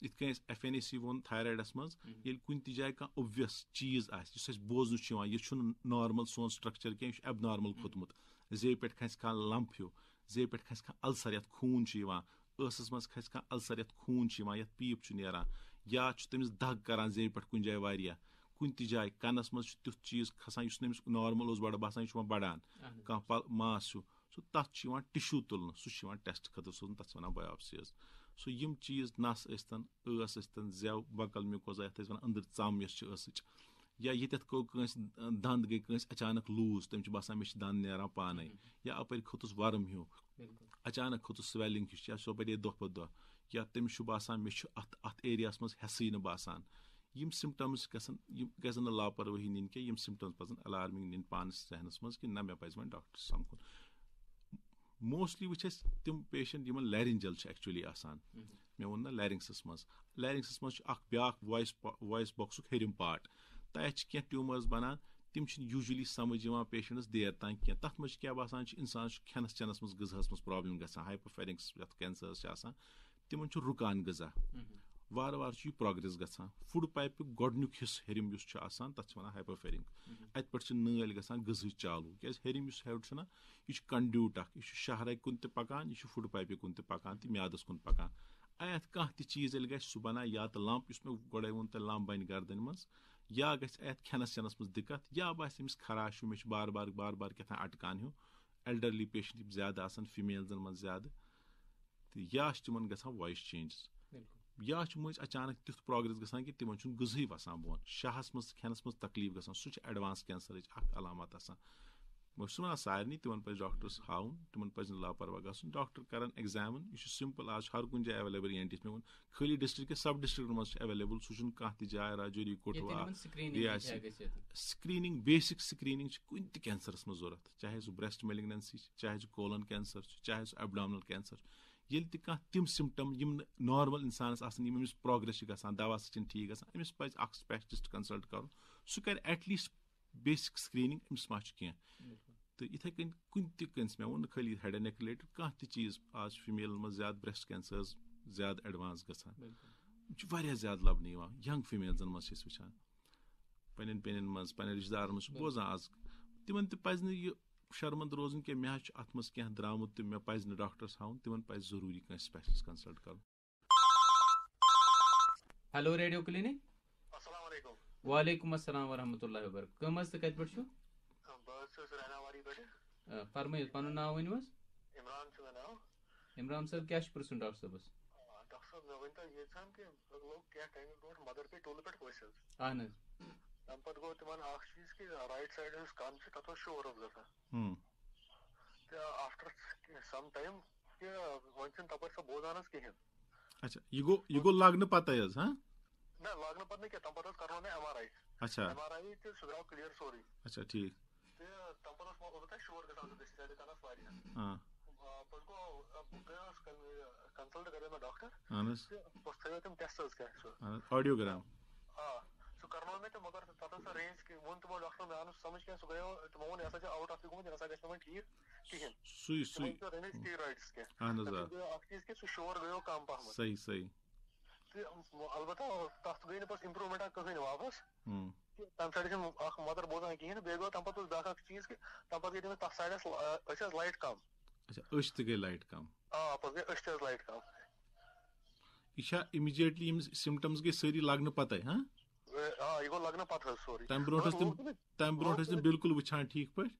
یِتھ کٔنۍ اَسہِ ایف این اے سی ووٚن تھایرایڈس منٛز ییٚلہِ کُنہِ تہِ جایہِ کانٛہہ اوٚبویس چیٖز آسہِ یُس اَسہِ بوزنہٕ چھُ یِوان یہِ چھُنہٕ نارمل سون سٹرکچر کینٛہہ یہِ چھُ ایب نارمل کھوٚتمُت زیٚیہِ پٮ۪ٹھ کھسہِ کانٛہہ لمپ ہیٚو زیٚیہِ پٮ۪ٹھ کھسہِ کانٛہہ السر یتھ خوٗن چھُ یِوان ٲسس منٛز کھسہِ کانٛہہ السر یتھ خوٗن چھُ یِوان یتھ پیٖپ چھُ نیران یا چھُ تٔمِس دگ کران زیٚیہِ پٮ۪ٹھ کُنہِ جایہِ واریاہ کُنہِ تہِ جایہِ کنس منٛز چھُ تیُتھ چیٖز کھسان یُس نہٕ أمِس نارمل اوس بڑٕ باسان یہِ چھُ یِوان بڑان کانٛہہ ماس ہیٚو سُہ تتھ چھُ یِوان ٹِشوٗ تُلنہٕ سُہ چھُ یِوان ٹیسٹ خٲطرٕ سوزنہٕ تتھ چھِ وَنان بَیوپسی حظ سُہ یِم چیٖز نس ٲسۍتن ٲس ٲسۍتن زٮ۪و بکل میوٗکوزا یتھ أسۍ وَنان أنٛدٕر ژم یۄس چھِ ٲسٕچ یا ییٚتٮ۪تھ گوٚو کٲنٛسہِ دنٛد گٔے کٲنٛسہِ اچانک لوٗز تٔمِس چھُ باسان مےٚ چھِ دنٛد نیران پانے یا اَپٲرۍ کھوٚتُس ورم ہیوٗ اچانک کھوٚتُس سویلِنٛگ ہِش یا سۄ بَڑے دۄہ پَتہٕ دۄہ یا تٔمِس چھُ باسان مےٚ چھُ اَتھ اَتھ ایریاہَس منٛز ہٮ۪سٕے نہٕ باسان یِم سِمٹمٕز گژھن یِم گژھن نہٕ لاپروٲہی نِنۍ کینٛہہ یِم سِمٹمٕز پَزن الارمِنٛگ نِنۍ پانَس ذہنَس منٛز کہِ نہ مےٚ پَزِ وۄنۍ ڈاکٹر سَمکھُن موسٹلی وٕچھ أسۍ تِم پیشنٹ یِمن لیرنجل چھِ ایٚکچُلی آسان مےٚ ووٚن نہ لیرنگسس منٛز لیرنگسس منٛز چھُ اکھ بیاکھ وایس وایس بۄکسُک ہیٚرِم پاٹ تَتہِ چھِ کینٛہہ ٹیوٗمٲرٕس بَنان تِم چھِنہٕ یوٗجؤلی سَمٕجھ یِوان پیشنٹس دیر تام کینٛہہ تَتھ منٛز چھِ کیاہ باسان چھُ اِنسان چھُ کھٮ۪نَس چٮ۪نَس منٛز غذہَس منٛز پرابلِم گژھان ہایپوفیرِنٛگس یَتھ کینسٲرٕس چھِ آسان تِمن چھُ رُکان غذا وارٕ وارٕ چھِ یہِ پرٛوگرٮ۪س گژھان فُڈ پایپُک گۄڈٕنیُک حِصہٕ ہیٚرِم یُس چھُ آسان تَتھ چھِ وَنان ہایپوفیرِنٛگ اَتہِ پٮ۪ٹھ چھِ نٲلۍ گژھان غذہٕچ چالوٗ کیٛازِ ہیٚرِم یُس ہیوٚر چھُنا یہِ چھُ کَنڈیوٗٹ اَکھ یہِ چھُ شہرٕکۍ کُن تہِ پَکان یہِ چھُ فُڈ پایپہِ کُن تہِ پَکان تہٕ میادَس کُن پَکان اَتھ کانٛہہ تہِ چیٖز ییٚلہِ گژھِ سُہ بَنان یا تہٕ لَمپ یُس مےٚ گۄڈَے ووٚن تۄہہِ لَمپ بَنہِ گردَنہِ منٛز یا گژھِ اَتھ کھٮ۪نَس چٮ۪نَس منٛز دِقت یا باسہِ أمِس خراش ہیوٗ مےٚ چھُ بار بار بار بار کیٛاہ تام اَٹکان ہیوٗ ایلڈرلی پیشَنٹ یِم زیادٕ آسان فِمیلزَن منٛز زیادٕ تہٕ یا چھِ تِمَن گژھان وایِس چینجِز یا چھُ مٔنٛزۍ اچانک تیُتھ پرٛاگرٮ۪س گژھان کہِ تِمن چھُنہٕ غذہٕے وَسان بۄن شاہَس منٛز کھٮ۪نَس منٛز تکلیٖف گژھان سُہ چھُ ایڈوانس کینسرٕچ اکھ علامات آسان بہٕ چھُس وَنان سارنٕے تِمن پَزِ ڈاکٹرس ہاوُن تِمن پَزِ نہٕ لاپرواہ گژھُن ڈاکٹر کران ایٚگزامن یہِ چھُ سِمپٕل آز چھُ ہر کُنہِ جایہِ ایویلیبٕل این ٹی مےٚ ووٚن خٲلی ڈِسٹرک کِس سب ڈِسٹرکن منٛز چھُ ایویلیبٕل سُہ چھُنہٕ کانٛہہ تہِ جاے راجوری کوٹوا سِکریٖنِنٛگ بیسِک سِکریٖنِنٛگ چھِ کُنہِ تہِ کینسرس منٛز ضروٗرت چاہے سُہ بریسٹ میلِگنسی چھِ چاہے سُہ کولن کینسر چھُ چاہے سُہ ایبڈامنل کینسر چھُ यह तह तम सिमटम यम नॉर्मल इंसानस आमस प्रोग्रेस ग दवा सह ठीक ग अमिस पे स्पेशलिस्ट कंसल्ट कर सह कर एटलीस्ट बेसिक स्क्रीनिंग अमिस मा कह तो इथे कन कुन तस मे वो खाली हेड एंड नेक रिलेटेड कह तीज आज फीमेल मज ज्यादा ब्रेस्ट कैंसर्स ज्यादा एडवांस ग ज्यादा लबन यंग फीमेलजन मज वचान पन पेन मज पे रिश्तेदार मज बोजान आज तिमन त पज شرمند روزن کینٛہہ مےٚ حظ چھُ اتھ منٛز کینٛہہ درٛامُت تہٕ مےٚ پزِ نہٕ ڈاکٹرس ہاوُن تِمن پزِ ضروٗری کٲنٛسہِ سپیشلس کنسلٹ کرُن ہیلو ریڈیو کلِنِک وعلیکم اسلام ورحمۃ اللہ وبرکاتہ کٕم حظ تہٕ کتہِ پٮ۪ٹھ چھُو بہٕ حظ چھُس ریناواری پٮ۪ٹھٕ فرمٲیِو پنُن ناو ؤنِو حظ عمران چھُ مےٚ ناو عمران صٲب کیٛاہ چھُ پرٕژھُن ڈاکٹر صٲبس ڈاکٹر صٲب مےٚ ؤنۍتو ییٖژہن کہِ لوٚگ کینٛہہ ٹایمہٕ برونٛٹھ مدر پے ٹولہٕ پٮ۪ٹھ پٔژھۍ حظ اہن حظ تمہ پتہ گو تمن اکھ چیز کہ رائٹ سایڈ ہنس کن چھ تتھ شور اف گژھان آفٹر سم ٹایم کہ ون چھن تپر سو بوزان حظ کہین اچھا یہ گو یہ گو لاگنہ پتہ حظ ہاں نہ لاگنہ پتہ کینٛہہ تمہ پتہ حظ کرنو مےٚ ایم آر آی اچھا ایم آر آی تہٕ سُہ درٛاو کٕلیر سورُے اچھا ٹھیک تہٕ تمہِ پتہٕ اوس البتہ شور گژھان دٔستی سایڈٕ کَنَس واریاہ پتہٕ گوٚو گٔیو حظ کَنسَلٹ کَریو مےٚ ڈاکٹر اہن حظ تہٕ پوٚتُس تھٲیو تِم ٹٮ۪سٹ حظ کیٛاہ چھُ آڈیوگرٛام آ Karnol-ben de magar Tatarsa Reis ki bunu tümü lakşan mehanus samıç ki sugaya tümü ne yasaca out of the gumun yasaca geçmemen kiyir kiyir. Sui sui. Tümü ne steroids ke. Ahanda za. Aktiz ke su şuvar gayo kam pahmet. Sahi sahi. Albata taht gayi ne pas improvement ak kahin vapas. Hmm. Tam side ke ak mother bozan kihin bego tam pat us dakak cheez ke tam pat gayi ne taht side as light kam. Acha öşt gayi light kam. Aa pas gayi öşt as light kam. यह immediately symptoms गई सारी लगने पत हाँ آ یہِ گوٚو لَگنہٕ پَتہٕ حظ سورُے تَمہِ برونٛٹھ ٲسۍ تِم تَمہِ برونٛٹھ ٲسۍ تِم بِلکُل وٕچھان ٹھیٖک پٲٹھۍ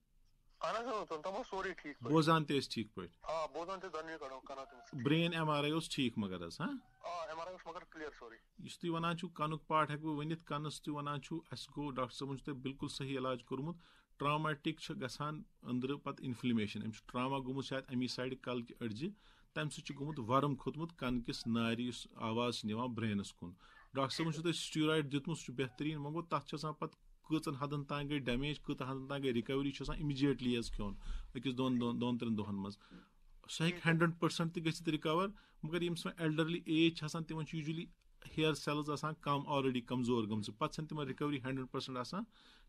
اہن حظ تِم اوس سورُے ٹھیٖک پٲٹھۍ بوزان تہِ ٲسۍ ٹھیٖک پٲٹھۍ آ بوزان تہِ دۄنوٕے کَران تِم برٛین اٮ۪م آر آی اوس ٹھیٖک مگر حظ ہاں آ اٮ۪م آر آی اوس مگر کٕلیر سورُے یُس تُہۍ وَنان چھُو کَنُک پاٹ ہٮ۪کہٕ بہٕ ؤنِتھ کَنَس تُہۍ وَنان چھُو اَسہِ گوٚو ڈاکٹر صٲبَن چھُ تۄہہِ بِلکُل صحیح علاج کوٚرمُت ٹرٛامیٹِک چھُ گژھان أنٛدرٕ پَتہٕ اِنفلمیشَن أمِس چھُ ٹرٛاما گوٚمُت شاید اَمی سایڈٕ کَلچہِ أڑجہِ تَمہِ سۭتۍ چھُ گوٚمُت وَرم کھوٚتمُت کَنہٕ کِس نارِ یُس آواز چھِ نِوان برٛینَس کُن ڈاکٹر صٲبن چھُ تۄہہِ سٹیٖرایڈ دیُتمُت سُہ چھُ بہتریٖن وۄنۍ گوٚو تَتھ چھِ آسان پَتہٕ کۭژَن حَدَن تانۍ گٔے ڈیمیج کۭژاہ حَدَن تانۍ گٔے رِکَوری چھِ آسان اِمِجیٹلی حظ کھیوٚن أکِس دۄن دۄن دۄن ترٛٮ۪ن دۄہَن منٛز سُہ ہیٚکہِ ہنٛڈرنٛڈ پٔرسَنٛٹ تہِ گٔژھِتھ رِکَوَر مگر ییٚمِس وۄنۍ ایلڈرلی ایج چھِ آسان تِمن چھِ یوٗجؤلی ہِیَر سیلٕز آسان کَم آلریڈی کَمزور گٔمژٕ پَتہٕ چھَنہٕ تِمن رِکَوری ہنٛڈرنٛڈ پٔرسَنٛٹ آسان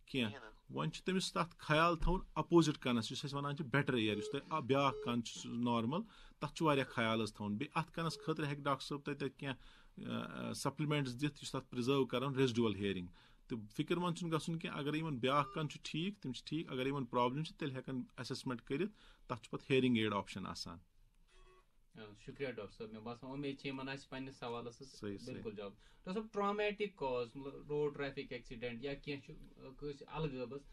کینٛہہ وۄنۍ چھُ تٔمِس تَتھ خیال تھاوُن اَپوزِٹ کَنَس یُس أسۍ وَنان چھِ بیٹر اِیَر یُس تۄہہِ بیٛاکھ کَن چھُ سُہ نارمَل تَتھ چھُ واریاہ خیال حظ تھاوُن بیٚیہِ اَتھ کَنَس خٲطرٕ ہیٚکہِ ڈاکٹر صٲب تَتہِ کینٛہہ سپلِمٮ۪نٛٹٕس دِتھ یُس تَتھ پرٛزٲرٕو کران ریزڈول ہیرِنٛگ تہٕ فِکر منٛد چھُنہٕ گژھُن کینٛہہ اگر یِمن بیٛاکھ کَن چھُ ٹھیٖک تِم چھِ ٹھیٖک اگر یِمن پرٛابلِم چھِ تیٚلہِ ہٮ۪کَن اٮ۪سٮ۪سمٮ۪نٛٹ کٔرِتھ تَتھ چھُ پَتہٕ ہیرِنٛگ ایڈ آپشن آسان شُکریہ ڈاکٹر صٲب مےٚ باسان اُمید چھِ یِمن آسہِ پنٕنِس سوالَس بِلکُل جواب ڈاکٹر صٲب ٹرٛامیٹِک کاز مطلب روڈ ٹریفِک ایکسیٖڈنٛٹ یا کینٛہہ چھُ کٲنٛسہِ الہٕ غٲبَس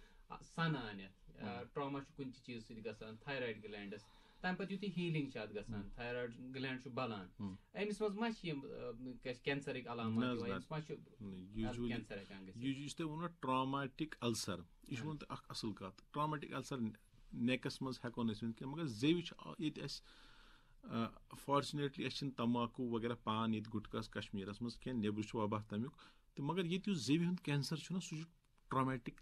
سَنان یَتھ ٹرٛاما چھُ کُنہِ تہِ چیٖزٕ سۭتۍ گژھان تھایرایِڈ گٕلینٛڈَس تَمہِ پَتہٕ یُتھُے ہیٖلِنٛگ چھِ اَتھ گژھان تھایرایڈ گٕلینٛڈ چھُ بَلان أمِس منٛز ما چھِ یِم کینسَرٕکۍ علامات یِوان أمِس ما چھُ کینسَر ہٮ۪کان گٔژھِتھ یُس تۄہہِ ووٚنوُ ٹرٛامیٹِک اَلسَر یہِ چھُ ووٚن تۄہہِ اَکھ اَصٕل کَتھ ٹرٛامیٹِک اَلسَر نیکَس منٛز ہٮ۪کو نہٕ أسۍ ؤنِتھ کینٛہہ مگر زیٚوِ چھِ ییٚتہِ اَسہِ فارچُنیٹلی اَسہِ چھِنہٕ تمباکوٗ وغیرہ پان ییٚتہِ گُٹکَس کشمیٖرَس منٛز کینٛہہ نیٚبرٕ چھُ وباہ تَمیُک تہٕ مگر ییٚتہِ یُس زیٚوِ ہُنٛد کینسَر چھُنہ سُہ چھُ ٹرٛامیٹِک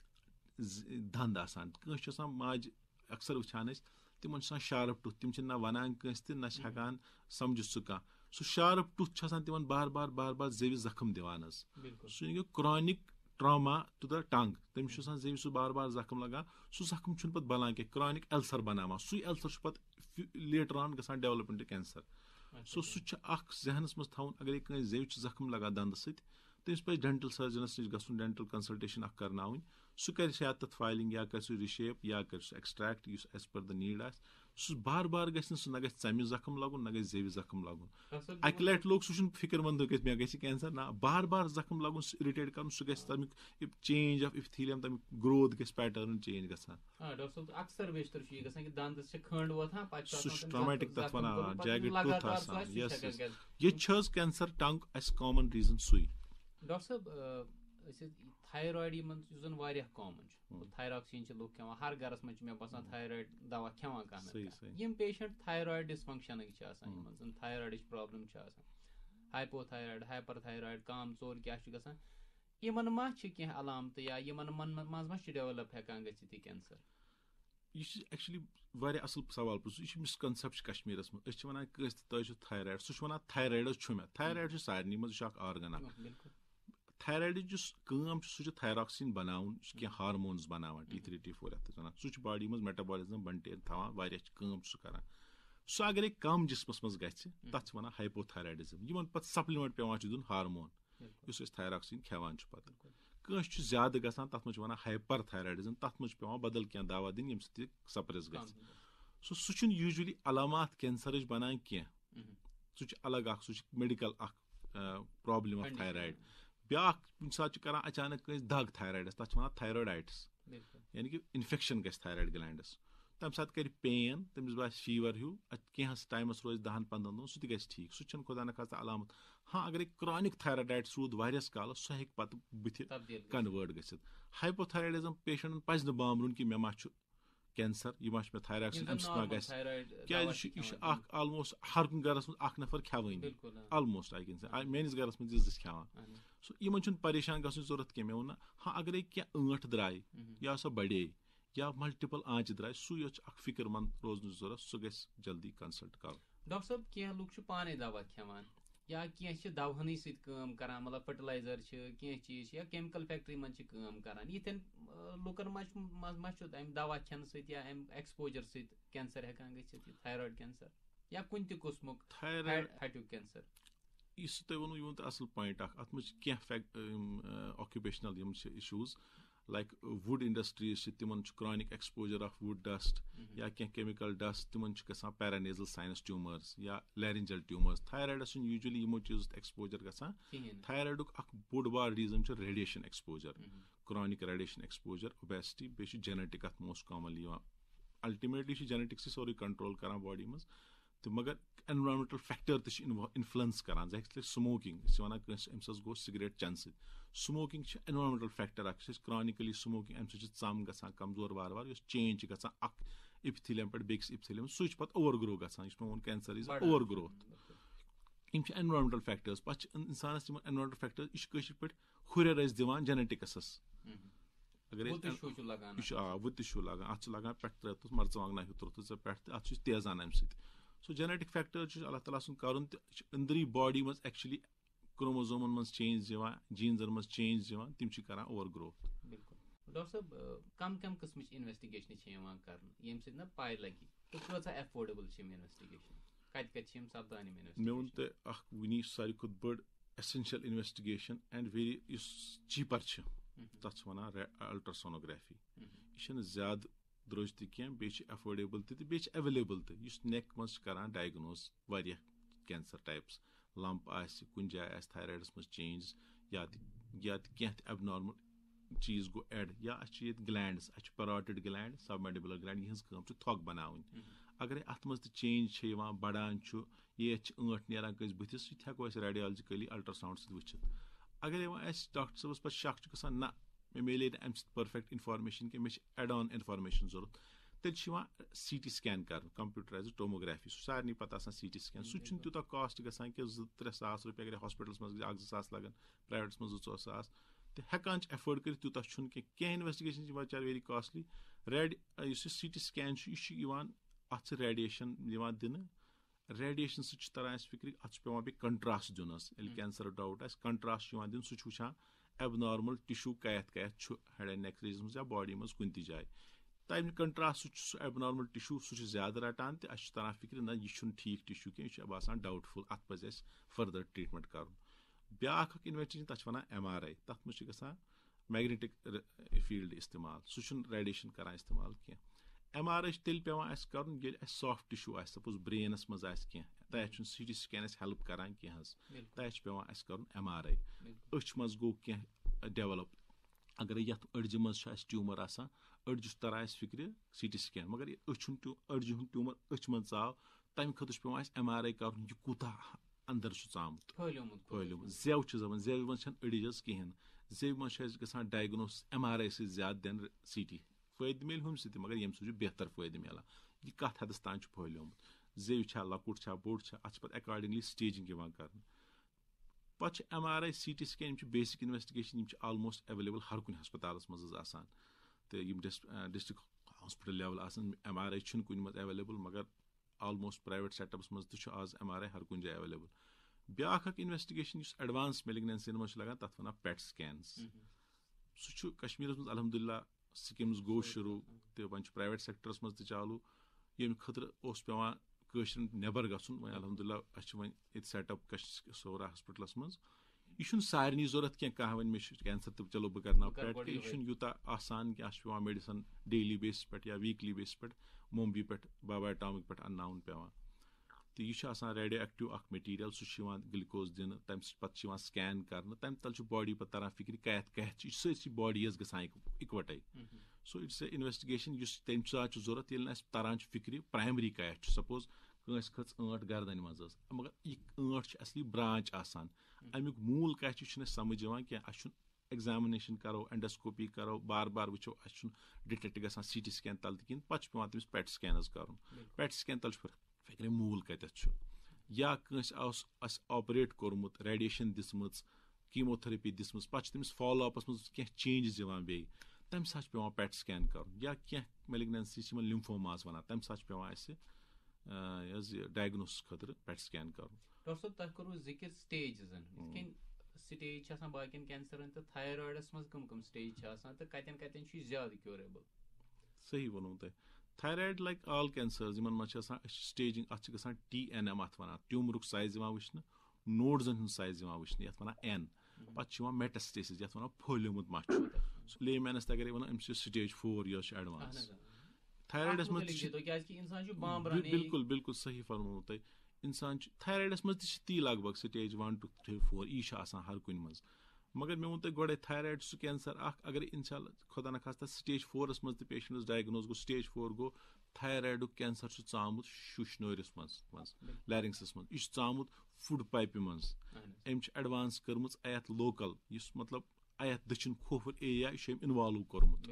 دَنٛد آسان کٲنٛسہِ چھُ آسان ماجہِ اَکثر وٕچھان أسۍ تِمن چھُ آسان شارٕپ ٹُتھ تِم چھِ نہ وَنان کٲنٛسہِ تہِ نہ چھِ ہٮ۪کان سَمجِتھ سُہ کانٛہہ سُہ شارٕپ ٹُتھ چھُ آسان تِمن بار بار بار بار زیٚوِ زخم دِوان حظ سُہ گوٚو chronic trauma to the tongue تٔمِس چھُ آسان زیٚوِ سُہ بار بار زخم لگان سُہ زخم چھُنہٕ پَتہٕ بَلان کینٛہہ کرٛانِک اٮ۪لسر بَناوان سُے اٮ۪لسر چھُ پَتہٕ لیٹر آن گژھان ڈیولپمینٹ کینسر سو سُہ چھُ اکھ ذہنس منٛز تھاوُن اگرے کٲنٛسہِ زیٚوِ چھِ زخم لگان دنٛدس سۭتۍ تٔمِس پَزِ ڈینٹل سٔرجنس نِش گژھُن ڈینٹل کنسلٹیشن اکھ کرناوٕنۍ سُہ کَرِ سُہ یا تَتھ فایلِنٛگ یا کَرِ سُہ رِشیپ یا کَرِ سُہ ایٚکسٹرٛیکٹ یُس ایز پٔر دَ نیٖڈ آسہِ سُہ بار بار گژھِ نہٕ سُہ نہ گژھِ ژَمہِ زخم لَگُن نہ گژھِ زیٚوِ زخم لگُن اَکہِ لَٹہِ لوٚگ سُہ چھُنہٕ فِکر منٛد گژھِ مےٚ گژھِ کینسر نہ بار بار زخم لَگُن سُہ اِرِٹیٹ کَرُن سُہ گژھِ تَمیُک چینج آف اِفتھیٖلیم تَمیُک گروتھ گژھِ پیٹٲرٕن چینج گژھان اکثر بیشتر چھُ یہِ گژھان کہِ دنٛدس چھِ کھنٛڈ وۄتھان سُہ چھُ ٹرٛامیٹِک تَتھ وَنان جیگڈ ٹُتھ آسان یَس یہِ چھِ حظ کینسر ٹنٛگ اَسہِ کامَن ریٖزَن سُے ڈاکٹر صٲب أسۍ حظ تھایرایڈ یِمن یُس زن واریاہ کامن چھُ تھایراکسیٖن چھِ لُکھ کھٮ۪وان ہر گرس منٛز چھِ مےٚ باسان تھایرایڈ دوا کھٮ۪وان کانٛہہ یِم پیشنٹ تھایرایڈ ڈِسفنٛگشنٕکۍ چھِ آسان یِمن زن تھایرایڈٕچ پرابلم چھِ آسان ہایپو تھایرایڈ ہایپر تھایرایڈ کم ژوٚر کیاہ چھُ گژھان یِمن ما چھِ کینٛہہ علامتہٕ یا یِمن منٛز ما چھُ ڈیولپ ہٮ۪کان گٔژھِتھ یہِ کینسر یہِ چھُ ایٚکچُلی واریاہ اَصٕل سوال پرٛژھ یہِ چھُ مِسکَنسیپٹ چھُ کشمیٖرَس منٛز أسۍ چھِ وَنان کٲنٛسہِ تہِ تۄہہِ چھُو تھایرایڈ سُہ چھُ وَنان تھایرایڈ حظ چھُ مےٚ تھایرایڈ چھُ سارنٕے منٛز یہِ چھُ اکھ آرگَن اکھ تھایرایڈٕچ یُس کٲم چھِ سُہ چھُ تھایراکسیٖن بَناوُن یہِ کینٛہہ ہارمونٕز بَناوان ٹی تھری ٹی فور یَتھ أسۍ وَنان سُہ چھُ باڈی منٛز میٹابالزم بَنٹین تھاوان واریاہ کٲم چھُ سُہ کران سُہ اَگرے کَم جِسمَس منٛز گژھِ تَتھ چھِ وَنان ہایپوتھایرایڈِزم یِمن پَتہٕ سَپلِمنٛٹ پیٚوان چھُ دیُن ہارمون یُس أسۍ تھایراکسیٖن کھٮ۪وان چھُ پَتہٕ کٲنٛسہِ چھُ زیادٕ گژھان تَتھ منٛز چھِ وَنان ہایپر تھایرایڈِزم تَتھ منٛز چھِ پیٚوان بدل کینٛہہ دوا دِنۍ ییٚمہِ سۭتۍ یہِ سپرٮ۪س گژھِ سُہ سُہ چھُنہٕ یوٗجؤلی علامات کینسرٕچ بَنان کینٛہہ سُہ چھُ الگ اکھ سُہ چھُ میڈِکل اکھ پرابلم آف تھایرایڈ بیاکھ کُنہِ ساتہٕ چھُ کران اچانک کٲنٛسہِ دَگ تھایرایڈس تَتھ چھِ وَنان تھایرایڈایٹٕس یعنی کہِ اِنفیٚکشن گژھِ تھایرایڈ گٕلینڈس تَمہِ ساتہٕ کرِ پین تٔمِس باسہِ فیٖور ہیٚو اَتہِ کینٛہَس ٹایمَس روزِ دَہن پنٛدہن دۄہن سُہ تہِ گژھِ ٹھیٖک سُہ چھُنہٕ خۄدا نخواستہ علامت ہاں اگرے کرانِک تھایرایڈایٹٕس روٗد واریاہس کالَس سُہ ہیٚکہِ پَتہٕ بٕتھِ کنوٲٹ گٔژھِتھ ہایپوتھایرایڈِزم پیشَنٹن پَزِ نہٕ بامبرُن کہِ مےٚ ما چھُ کینسر یہِ ما چھُ مےٚ تھایرایڈ اَمہِ سۭتۍ ما گژھِ کیازِ یہِ چھُ یہِ چھُ اکھ آلموسٹ ہر کُنہِ گرس منٛز اکھ نفر کھٮ۪وٲنی آلموسٹ آی کین سے میٲنِس گرس منٛز تہِ زٕ کھٮ۪وان سو یِمن چھُنہٕ پریشان گژھنٕچ ضروٗرت کینٛہہ مےٚ ووٚن نہ ہاں اگرے کینٛہہ ٲنٹھ درٛایہِ یا سۄ بڑے یا ملٹِپٕل آنٛچہِ درٛایہِ سُے یوت چھُ اکھ فِکر منٛد روزنٕچ ضروٗرت سُہ گژھِ جلدی کنسلٹ کرُن ڈاکٹر صٲب کینٛہہ لُکھ چھِ پانے دوا کھٮ۪وان یا کیٚنٛہہ چھِ دوہنٕے سۭتۍ کٲم کران مطلب فٔٹلایزر چھِ کیٚنٛہہ چیٖز چھِ یا کیمکل فیکٹری منٛز چھِ کٲم کران یِتھٮ۪ن لُکن منٛز منٛز ما چھُ اَمہِ دوا کھٮ۪نہٕ سۭتۍ یا اَمہِ ایٚکسپوجر سۭتۍ کینسر ہٮ۪کان گٔژھِتھ یہِ تھایرایڈ کینسر یا کُنہِ تہِ قٕسمُک فیٹُک کینسر یُس تۄہہِ ووٚنوٕ یہِ ووٚن تۄہہِ اَصٕل پویِنٛٹ اکھ اَتھ منٛز چھِ کیٚنٛہہ آکوپیشنل یِم چھِ اِشوٗز like wood industries چھِ تِمن چھُ chronic exposure of wood dust یا کینٛہہ کیمِکل ڈسٹ تِمن چھُ گژھان پیرانیزل ساینس ٹیوٗمٲرٕس یا لیرنجل ٹیوٗمٲرٕس تھایرایڈس چھُنہٕ یوٗجؤلی یِمو چیٖزو ایٚکسپوجر گژھان تھایرایڈُک اکھ بوٚڑ بار ریٖزن چھُ radiation exposure chronic radiation exposure obesity بیٚیہِ چھُ جینیٹِک اتھ موسٹ کامنلی یِوان الٹِمیٹلی چھُ جینیٹِکسٕے سورُے کنٹرول کران باڈی منٛز تہٕ مگر اینورانمینٹل فیکٹر تہِ چھِ اِنفٕلنس کران زِ ہیٚکہِ سموکِنٛگ أسۍ چھِ وَنان کٲنٛسہِ أمِس حظ گوٚو سِگریٹ چٮ۪نہٕ سۭتۍ سموکِنٛگ چھِ اینورانمینٹل فیکٹر اکھ چھِ أسۍ کرانِکلی سموکِنٛگ اَمہِ سۭتۍ چھِ ژم گژھان کمزور وارٕ وارٕ یۄس چینج چھِ گژھان اکھ اِپتھیٖلیم پٮ۪ٹھ بیٚکِس اِپتھیٖلیمَس سُہ چھُ پَتہٕ اوٚوَر گرو گژھان یُس مےٚ ووٚن کینسر اِز اوٚوَر گروتھ یِم چھِ اینورانمینٹل فیکٹٲرٕس پَتہٕ چھِ اِنسانَس یِم اینورانمینٹل فیکٹر یہِ چھِ کٲشِر پٲٹھۍ ہُریر أسۍ دِوان جینیٹِکسَس اگر أسۍ یہِ چھُ آ وُتہِ چھُ لگان اَتھ چھُ لگان پٮ۪ٹھٕ ترٛٲوتھُس مَرژٕوانٛگنا ہیوٚو ترٛووتھُس پٮ۪ٹھٕ تہٕ اَتھ چھُ تیزان اَمہِ سۭتۍ सो जेनेटिक फैक्टर अल्लाह ताला सुन कर अंदर बॉडी मज एक्चुअली क्रोमोजोमन मज चेंज जीनजन मज चेंज तम कर ओवर ग्रोथ डॉक्टर साहब कम कम कस्म इन्वेस्टिगेशन कर ना पाए लगे तो कह एफोर्डेबल इन्वेस्टिगेशन कत कत सपदान मे वो वे सारे खुद बड़ essential investigation and very cheaper तथा वन अल्ट्रासोनोग्राफी यह ज्यादा درٛوج تہِ کینٛہہ بیٚیہِ چھِ ایفٲڈیبٕل تہِ تہٕ بیٚیہِ چھِ ایویلیبٕل تہِ یُس نیک منٛز چھِ کران ڈایگنوز واریاہ کینسر ٹایپٕس لمپ آسہِ کُنہِ جایہِ آسہِ تھایرایڈس منٛز چینج یا تہِ یا تہِ کینٛہہ تہِ ایبنارمل چیٖز گوٚو ایڈ یا اَسہِ چھِ ییٚتہِ گٕلینڈٕس اَسہِ چھِ پیراٹِڈ گٕلینڈ سب میڈِبلر گٕلینڈ یِہٕنٛز کٲم چھِ تھۄکھ بَناوٕنۍ اگرے اَتھ منٛز تہِ چینج چھِ یِوان بَڑان چھُ ییٚتہِ چھِ ٲنٛٹھ نیران کٲنٛسہِ بٕتھِس سُہ تہِ ہٮ۪کو أسۍ ریڈیالجِکٔلی الٹرٛاساوُنٛڈ سۭتۍ وٕچھِتھ اگرے وۄنۍ اَسہِ ڈاکٹر صٲبَس پَتہٕ شک چھُ گژھان نہ مےٚ میلے نہٕ اَمہِ سۭتۍ پٔرفیکٹ اِنفارمیشن کینٛہہ مےٚ چھِ ایڈ آن اِنفارمیشن ضوٚرتھ تیٚلہِ چھِ یِوان سی ٹی سکین کرنہٕ کمپیوٗٹرایزٕڈ ٹوموگرافی سُہ سارنٕے پتہٕ آسان سی ٹی سکین سُہ چھُنہٕ تیوٗتاہ کاسٹ گژھان کہِ زٕ ترٛےٚ ساس رۄپیہِ اگر ہاسپِٹلس منٛز اکھ زٕ ساس لگان پرایویٹس منٛز زٕ ژور ساس تہٕ ہٮ۪کان چھِ ایفٲڈ کٔرِتھ تیوٗتاہ چھُنہٕ کینٛہہ کینٛہہ اِنویسٹِگیشن چھِ یِوان چار ویری کاسٹلی ریڈ یُس یہِ سی ٹی سکین چھُ یہِ چھُ یِوان اَتھ چھِ ریڈیشن یِوان دِنہٕ ریڈیشن سۭتۍ چھُ تران اَسہِ فِکرِ اَتھ چھُ پیٚوان بیٚیہِ کَنٹراسٹ دیُن حظ ییٚلہِ کینسر ڈاوُٹ آسہِ کَنٹراسٹ چھُ یِوان دِنہٕ سُہ چھُ وٕچھان ایبنارمل ٹِشوٗ کتھ کتھ چھُ ہیڈ اینڈ نیک ریٖجنس منٛز یا باڈی منٛز کُنہِ تہِ جایہِ تَمہِ کنٹراسٹ چھُ سُہ ایبنارمل ٹِشوٗ سُہ چھُ زیادٕ رَٹان تہٕ اَسہِ چھُ تران فِکرِ نہ یہِ چھُنہٕ ٹھیٖک ٹِشوٗ کینٛہہ یہِ چھُ باسان ڈاوُٹ فُل اَتھ پَزِ اَسہِ فٔردر ٹرٛیٖٹمینٹ کَرُن بیٛاکھ اکھ اِنویسٹِگیشن تَتھ چھِ وَنان ایم آر آی تَتھ منٛز چھِ گژھان میگنیٹِک فیٖلڈ اِستعمال سُہ چھُنہٕ ریڈیشن کران اِستعمال کینٛہہ ایم آر آی چھُ تیٚلہِ پیٚوان اَسہِ کَرُن ییٚلہِ اَسہِ سافٹ ٹِشوٗ آسہِ سَپوز برینَس منٛز آسہِ کینٛہہ تَتہِ چھُنہٕ سی ٹی سکین اَسہِ ہیٚلٕپ کران کینٛہہ حظ تَتہِ چھُ پیٚوان اَسہِ کَرُن ایم آر آی أچھ منٛز گوٚو کینٛہہ ڈیولپ اگرے یَتھ أڈجہِ منٛز چھُ اَسہِ ٹیوٗمَر آسان أڈجہِ چھُ تَران اَسہِ فِکرِ سی ٹی سکین مگر یہِ أچھ ہُنٛد أڈجہِ ہُنٛد ٹیوٗمَر أچھ منٛز ژاو تَمہِ خٲطرٕ چھُ پیٚوان اَسہِ ایم آر آی کَرُن یہِ کوٗتاہ اَندَر چھُ ژامُت پھٔہلیومُت زیو چھُ زَمان زیوِ منٛز چھَنہٕ أڈِج حظ کِہیٖنۍ زیوِ منٛز چھُ اَسہِ گژھان ڈایگنوس ایم آر آی سۭتۍ زیادٕ دِنہٕ سی ٹی فٲیدٕ میلہِ ہُمہِ سۭتۍ مگر ییٚمہِ سۭتۍ چھُ بہتر فٲیدٕ میلان یہِ کَتھ حدس تام چھُ پھٔہلیومُت زیٚوِ چھا لۄکُٹ چھا بوٚڑ چھا اَتھ چھِ پَتہٕ ایٚکاڈِنٛگلی سٹیجِنٛگ یِوان کَرنہٕ پَتہٕ چھِ M R I C T scan یِم چھِ بیسِک اِنویسٹِگیشن یِم چھِ آلموسٹ ایویلیبٕل ہر کُنہِ ہسپَتالَس منٛز حظ آسان تہٕ یِم ڈِس ڈِسٹرک ہاسپِٹل لیول آسان ایم آر آی چھُنہٕ کُنہِ منٛز ایویلیبٕل مگر آلموسٹ پرٛایویٹ سیٚٹَپَس منٛز تہِ چھُ آز ایم آر آی ہر کُنہِ جایہِ ایویلیبٕل بیٛاکھ اَکھ اِنویسٹِگیشن یُس ایڈوانس میلِگنینسیَن منٛز چھُ لگان تَتھ وَنان پیٹ سکینٕز سُہ چھُ کَشمیٖرَس منٛز الحمدُللہ سِکیٖمٕز گوٚو شروٗع تہٕ وۄنۍ چھُ پرٛایویٹ سیٚکٹَرَس منٛز تہِ چالوٗ ییٚمہِ خٲطرٕ اوس پیٚوان کٲشرٮ۪ن نٮ۪بر گژھُن وۄنۍ الحمدُللہ اَسہِ چھُ وۄنۍ ییٚتہِ سیٹ اپ سورا ہاسپِٹلَس منٛز یہِ چھُنہٕ سارنٕے ضوٚرتھ کینٛہہ کانٛہہ وَنہِ مےٚ چھُ کینسر تہٕ چلو بہٕ کرناو پرٛیکٹِکل یہِ چھُنہٕ یوٗتاہ آسان کینٛہہ اَتھ چھُ پیٚوان میڈِسن ڈیلی بیسَس پٮ۪ٹھ یا ویٖکلی بیسَس پٮ۪ٹھ مومبی پٮ۪ٹھ بابا ٹامٕکۍ پٮ۪ٹھ اَنناوُن پیٚوان تہٕ یہِ چھُ آسان ریڈیو ایٚکٹِو اکھ میٹیٖریل سُہ چھُ یِوان گلکوز دِنہٕ تَمہِ سۭتۍ پَتہٕ چھُ یِوان سکین کرنہٕ تَمہِ تَل چھُ باڈی پَتہٕ تران فِکرِ کیتھ کیتھ چھِ یہِ چھِ سٲرسٕے باڈی یس گژھان اِکوَٹے سو اِٹٕس اے اِنویسٹِگیشن یُس تَمہِ ساتہٕ چھُ ضوٚرتھ ییٚلہِ نہٕ اَسہِ تران چھُ فِکرِ پرایمری کیاہ چھُ سپوز کٲنٛسہِ کھٔژ ٲنٛٹ گردَنہِ منٛز حظ مگر یہِ ٲنٛٹ چھِ اَصلی برانچ آسان اَمیُک موٗل کیاہ چھُ یہِ چھُنہٕ اَسہِ سَمٕجھ یِوان کینٛہہ اَسہِ چھُنہٕ ایٚگزامنیشن کرو اینڈوسکوپی کرو بار بار وٕچھو اَسہِ چھُنہٕ ڈِٹیکٹ گژھان سی ٹی سکین تَل تہِ کِہیٖنۍ پَتہٕ چھُ پیٚوان تٔمِس پیٹ سکین حظ کَرُن پیٹ سکین تَل چھُ فِکرِ موٗل کَتٮ۪تھ چھُ یا کٲنٛسہِ اوس اَسہِ آپریٹ کوٚرمُت ریڈیشن دِژمٕژ کیٖمو تھٔرپی دِژمٕژ پَتہٕ چھِ تٔمِس فالو اَپَس منٛز کینٛہہ چینجِز یِوان بیٚیہِ تمہِ ساتہٕ چھُ پیوان پیٹ سِکین کَرُن یا کیٚنٛہہ میلِگنینسی چھِ یِمن لِمفوماز وَنان تَمہِ ساتہٕ چھُ پیوان اَسہِ یہِ حظ یہِ ڈایگنوسَس خٲطرٕ پیٹ سِکین کَرُن ڈاکٹر صٲب تۄہہِ کوٚروٕ ذِکِر سِٹیجزن یِتھ کٔنۍ سِٹیج چھِ آسان باقین کینسرن تہٕ تھایرایڈس منٛز کٕم کٕم سِٹیج چھِ آسان تہٕ کَتٮ۪ن کَتٮ۪ن چھُ یہِ زیادٕ کیوٗریبٕل صحیح ووٚنوٕ تۄہہِ تھایرایڈ لایک آل کینسٲرٕز یِمن منٛز چھِ آسان أسۍ چھِ سٹیجِنٛگ اَتھ چھِ گژھان ٹی این ایم اَتھ وَنان ٹیوٗمرُک سایز یِوان وٕچھنہٕ نوڈزن ہُنٛد سایز یِوان وٕچھنہٕ یَتھ وَنان این پَتہٕ چھُ یِوان میٹسٹیسِز یَتھ وَنان پھٔہلیومُت مَچھ چھُ لے مینس تہِ اگرے وَنان أمِس چھِ سِٹیج فور یۄس چھِ اٮ۪ڈوانٕس تھایرایڈَس منٛز تہِ چھِ بِلکُل بِلکُل صحیح فرمو تۄہہِ اِنسان چھُ تھایرایڈَس منٛز تہِ چھِ تی لگ بگ stage one two three four یی چھُ آسان ہر کُنہِ منٛز مگر مےٚ ووٚن تۄہہِ گۄڈے تھایرایڈ چھُ کینسر اکھ اگر اِنشاء اللہ خۄدا نخواستہ سٹیج فورَس منٛز تہِ پیشنٹس ڈایگنوز گوٚو سٹیج فور گوٚو تھایرایڈُک کینسر چھُ ژامُت شُشنٲرِس منٛز منٛز لیرِنٛگسَس منٛز یہِ چھُ ژامُت فُڈ پایپہِ منٛز أمۍ چھِ ایڈوانس کٔرمٕژ ایٹ لوکَل یُس مطلب ایت دٔچھِنۍ کھوفُر ایریا یہِ چھُ أمۍ اِنوالو کوٚرمُت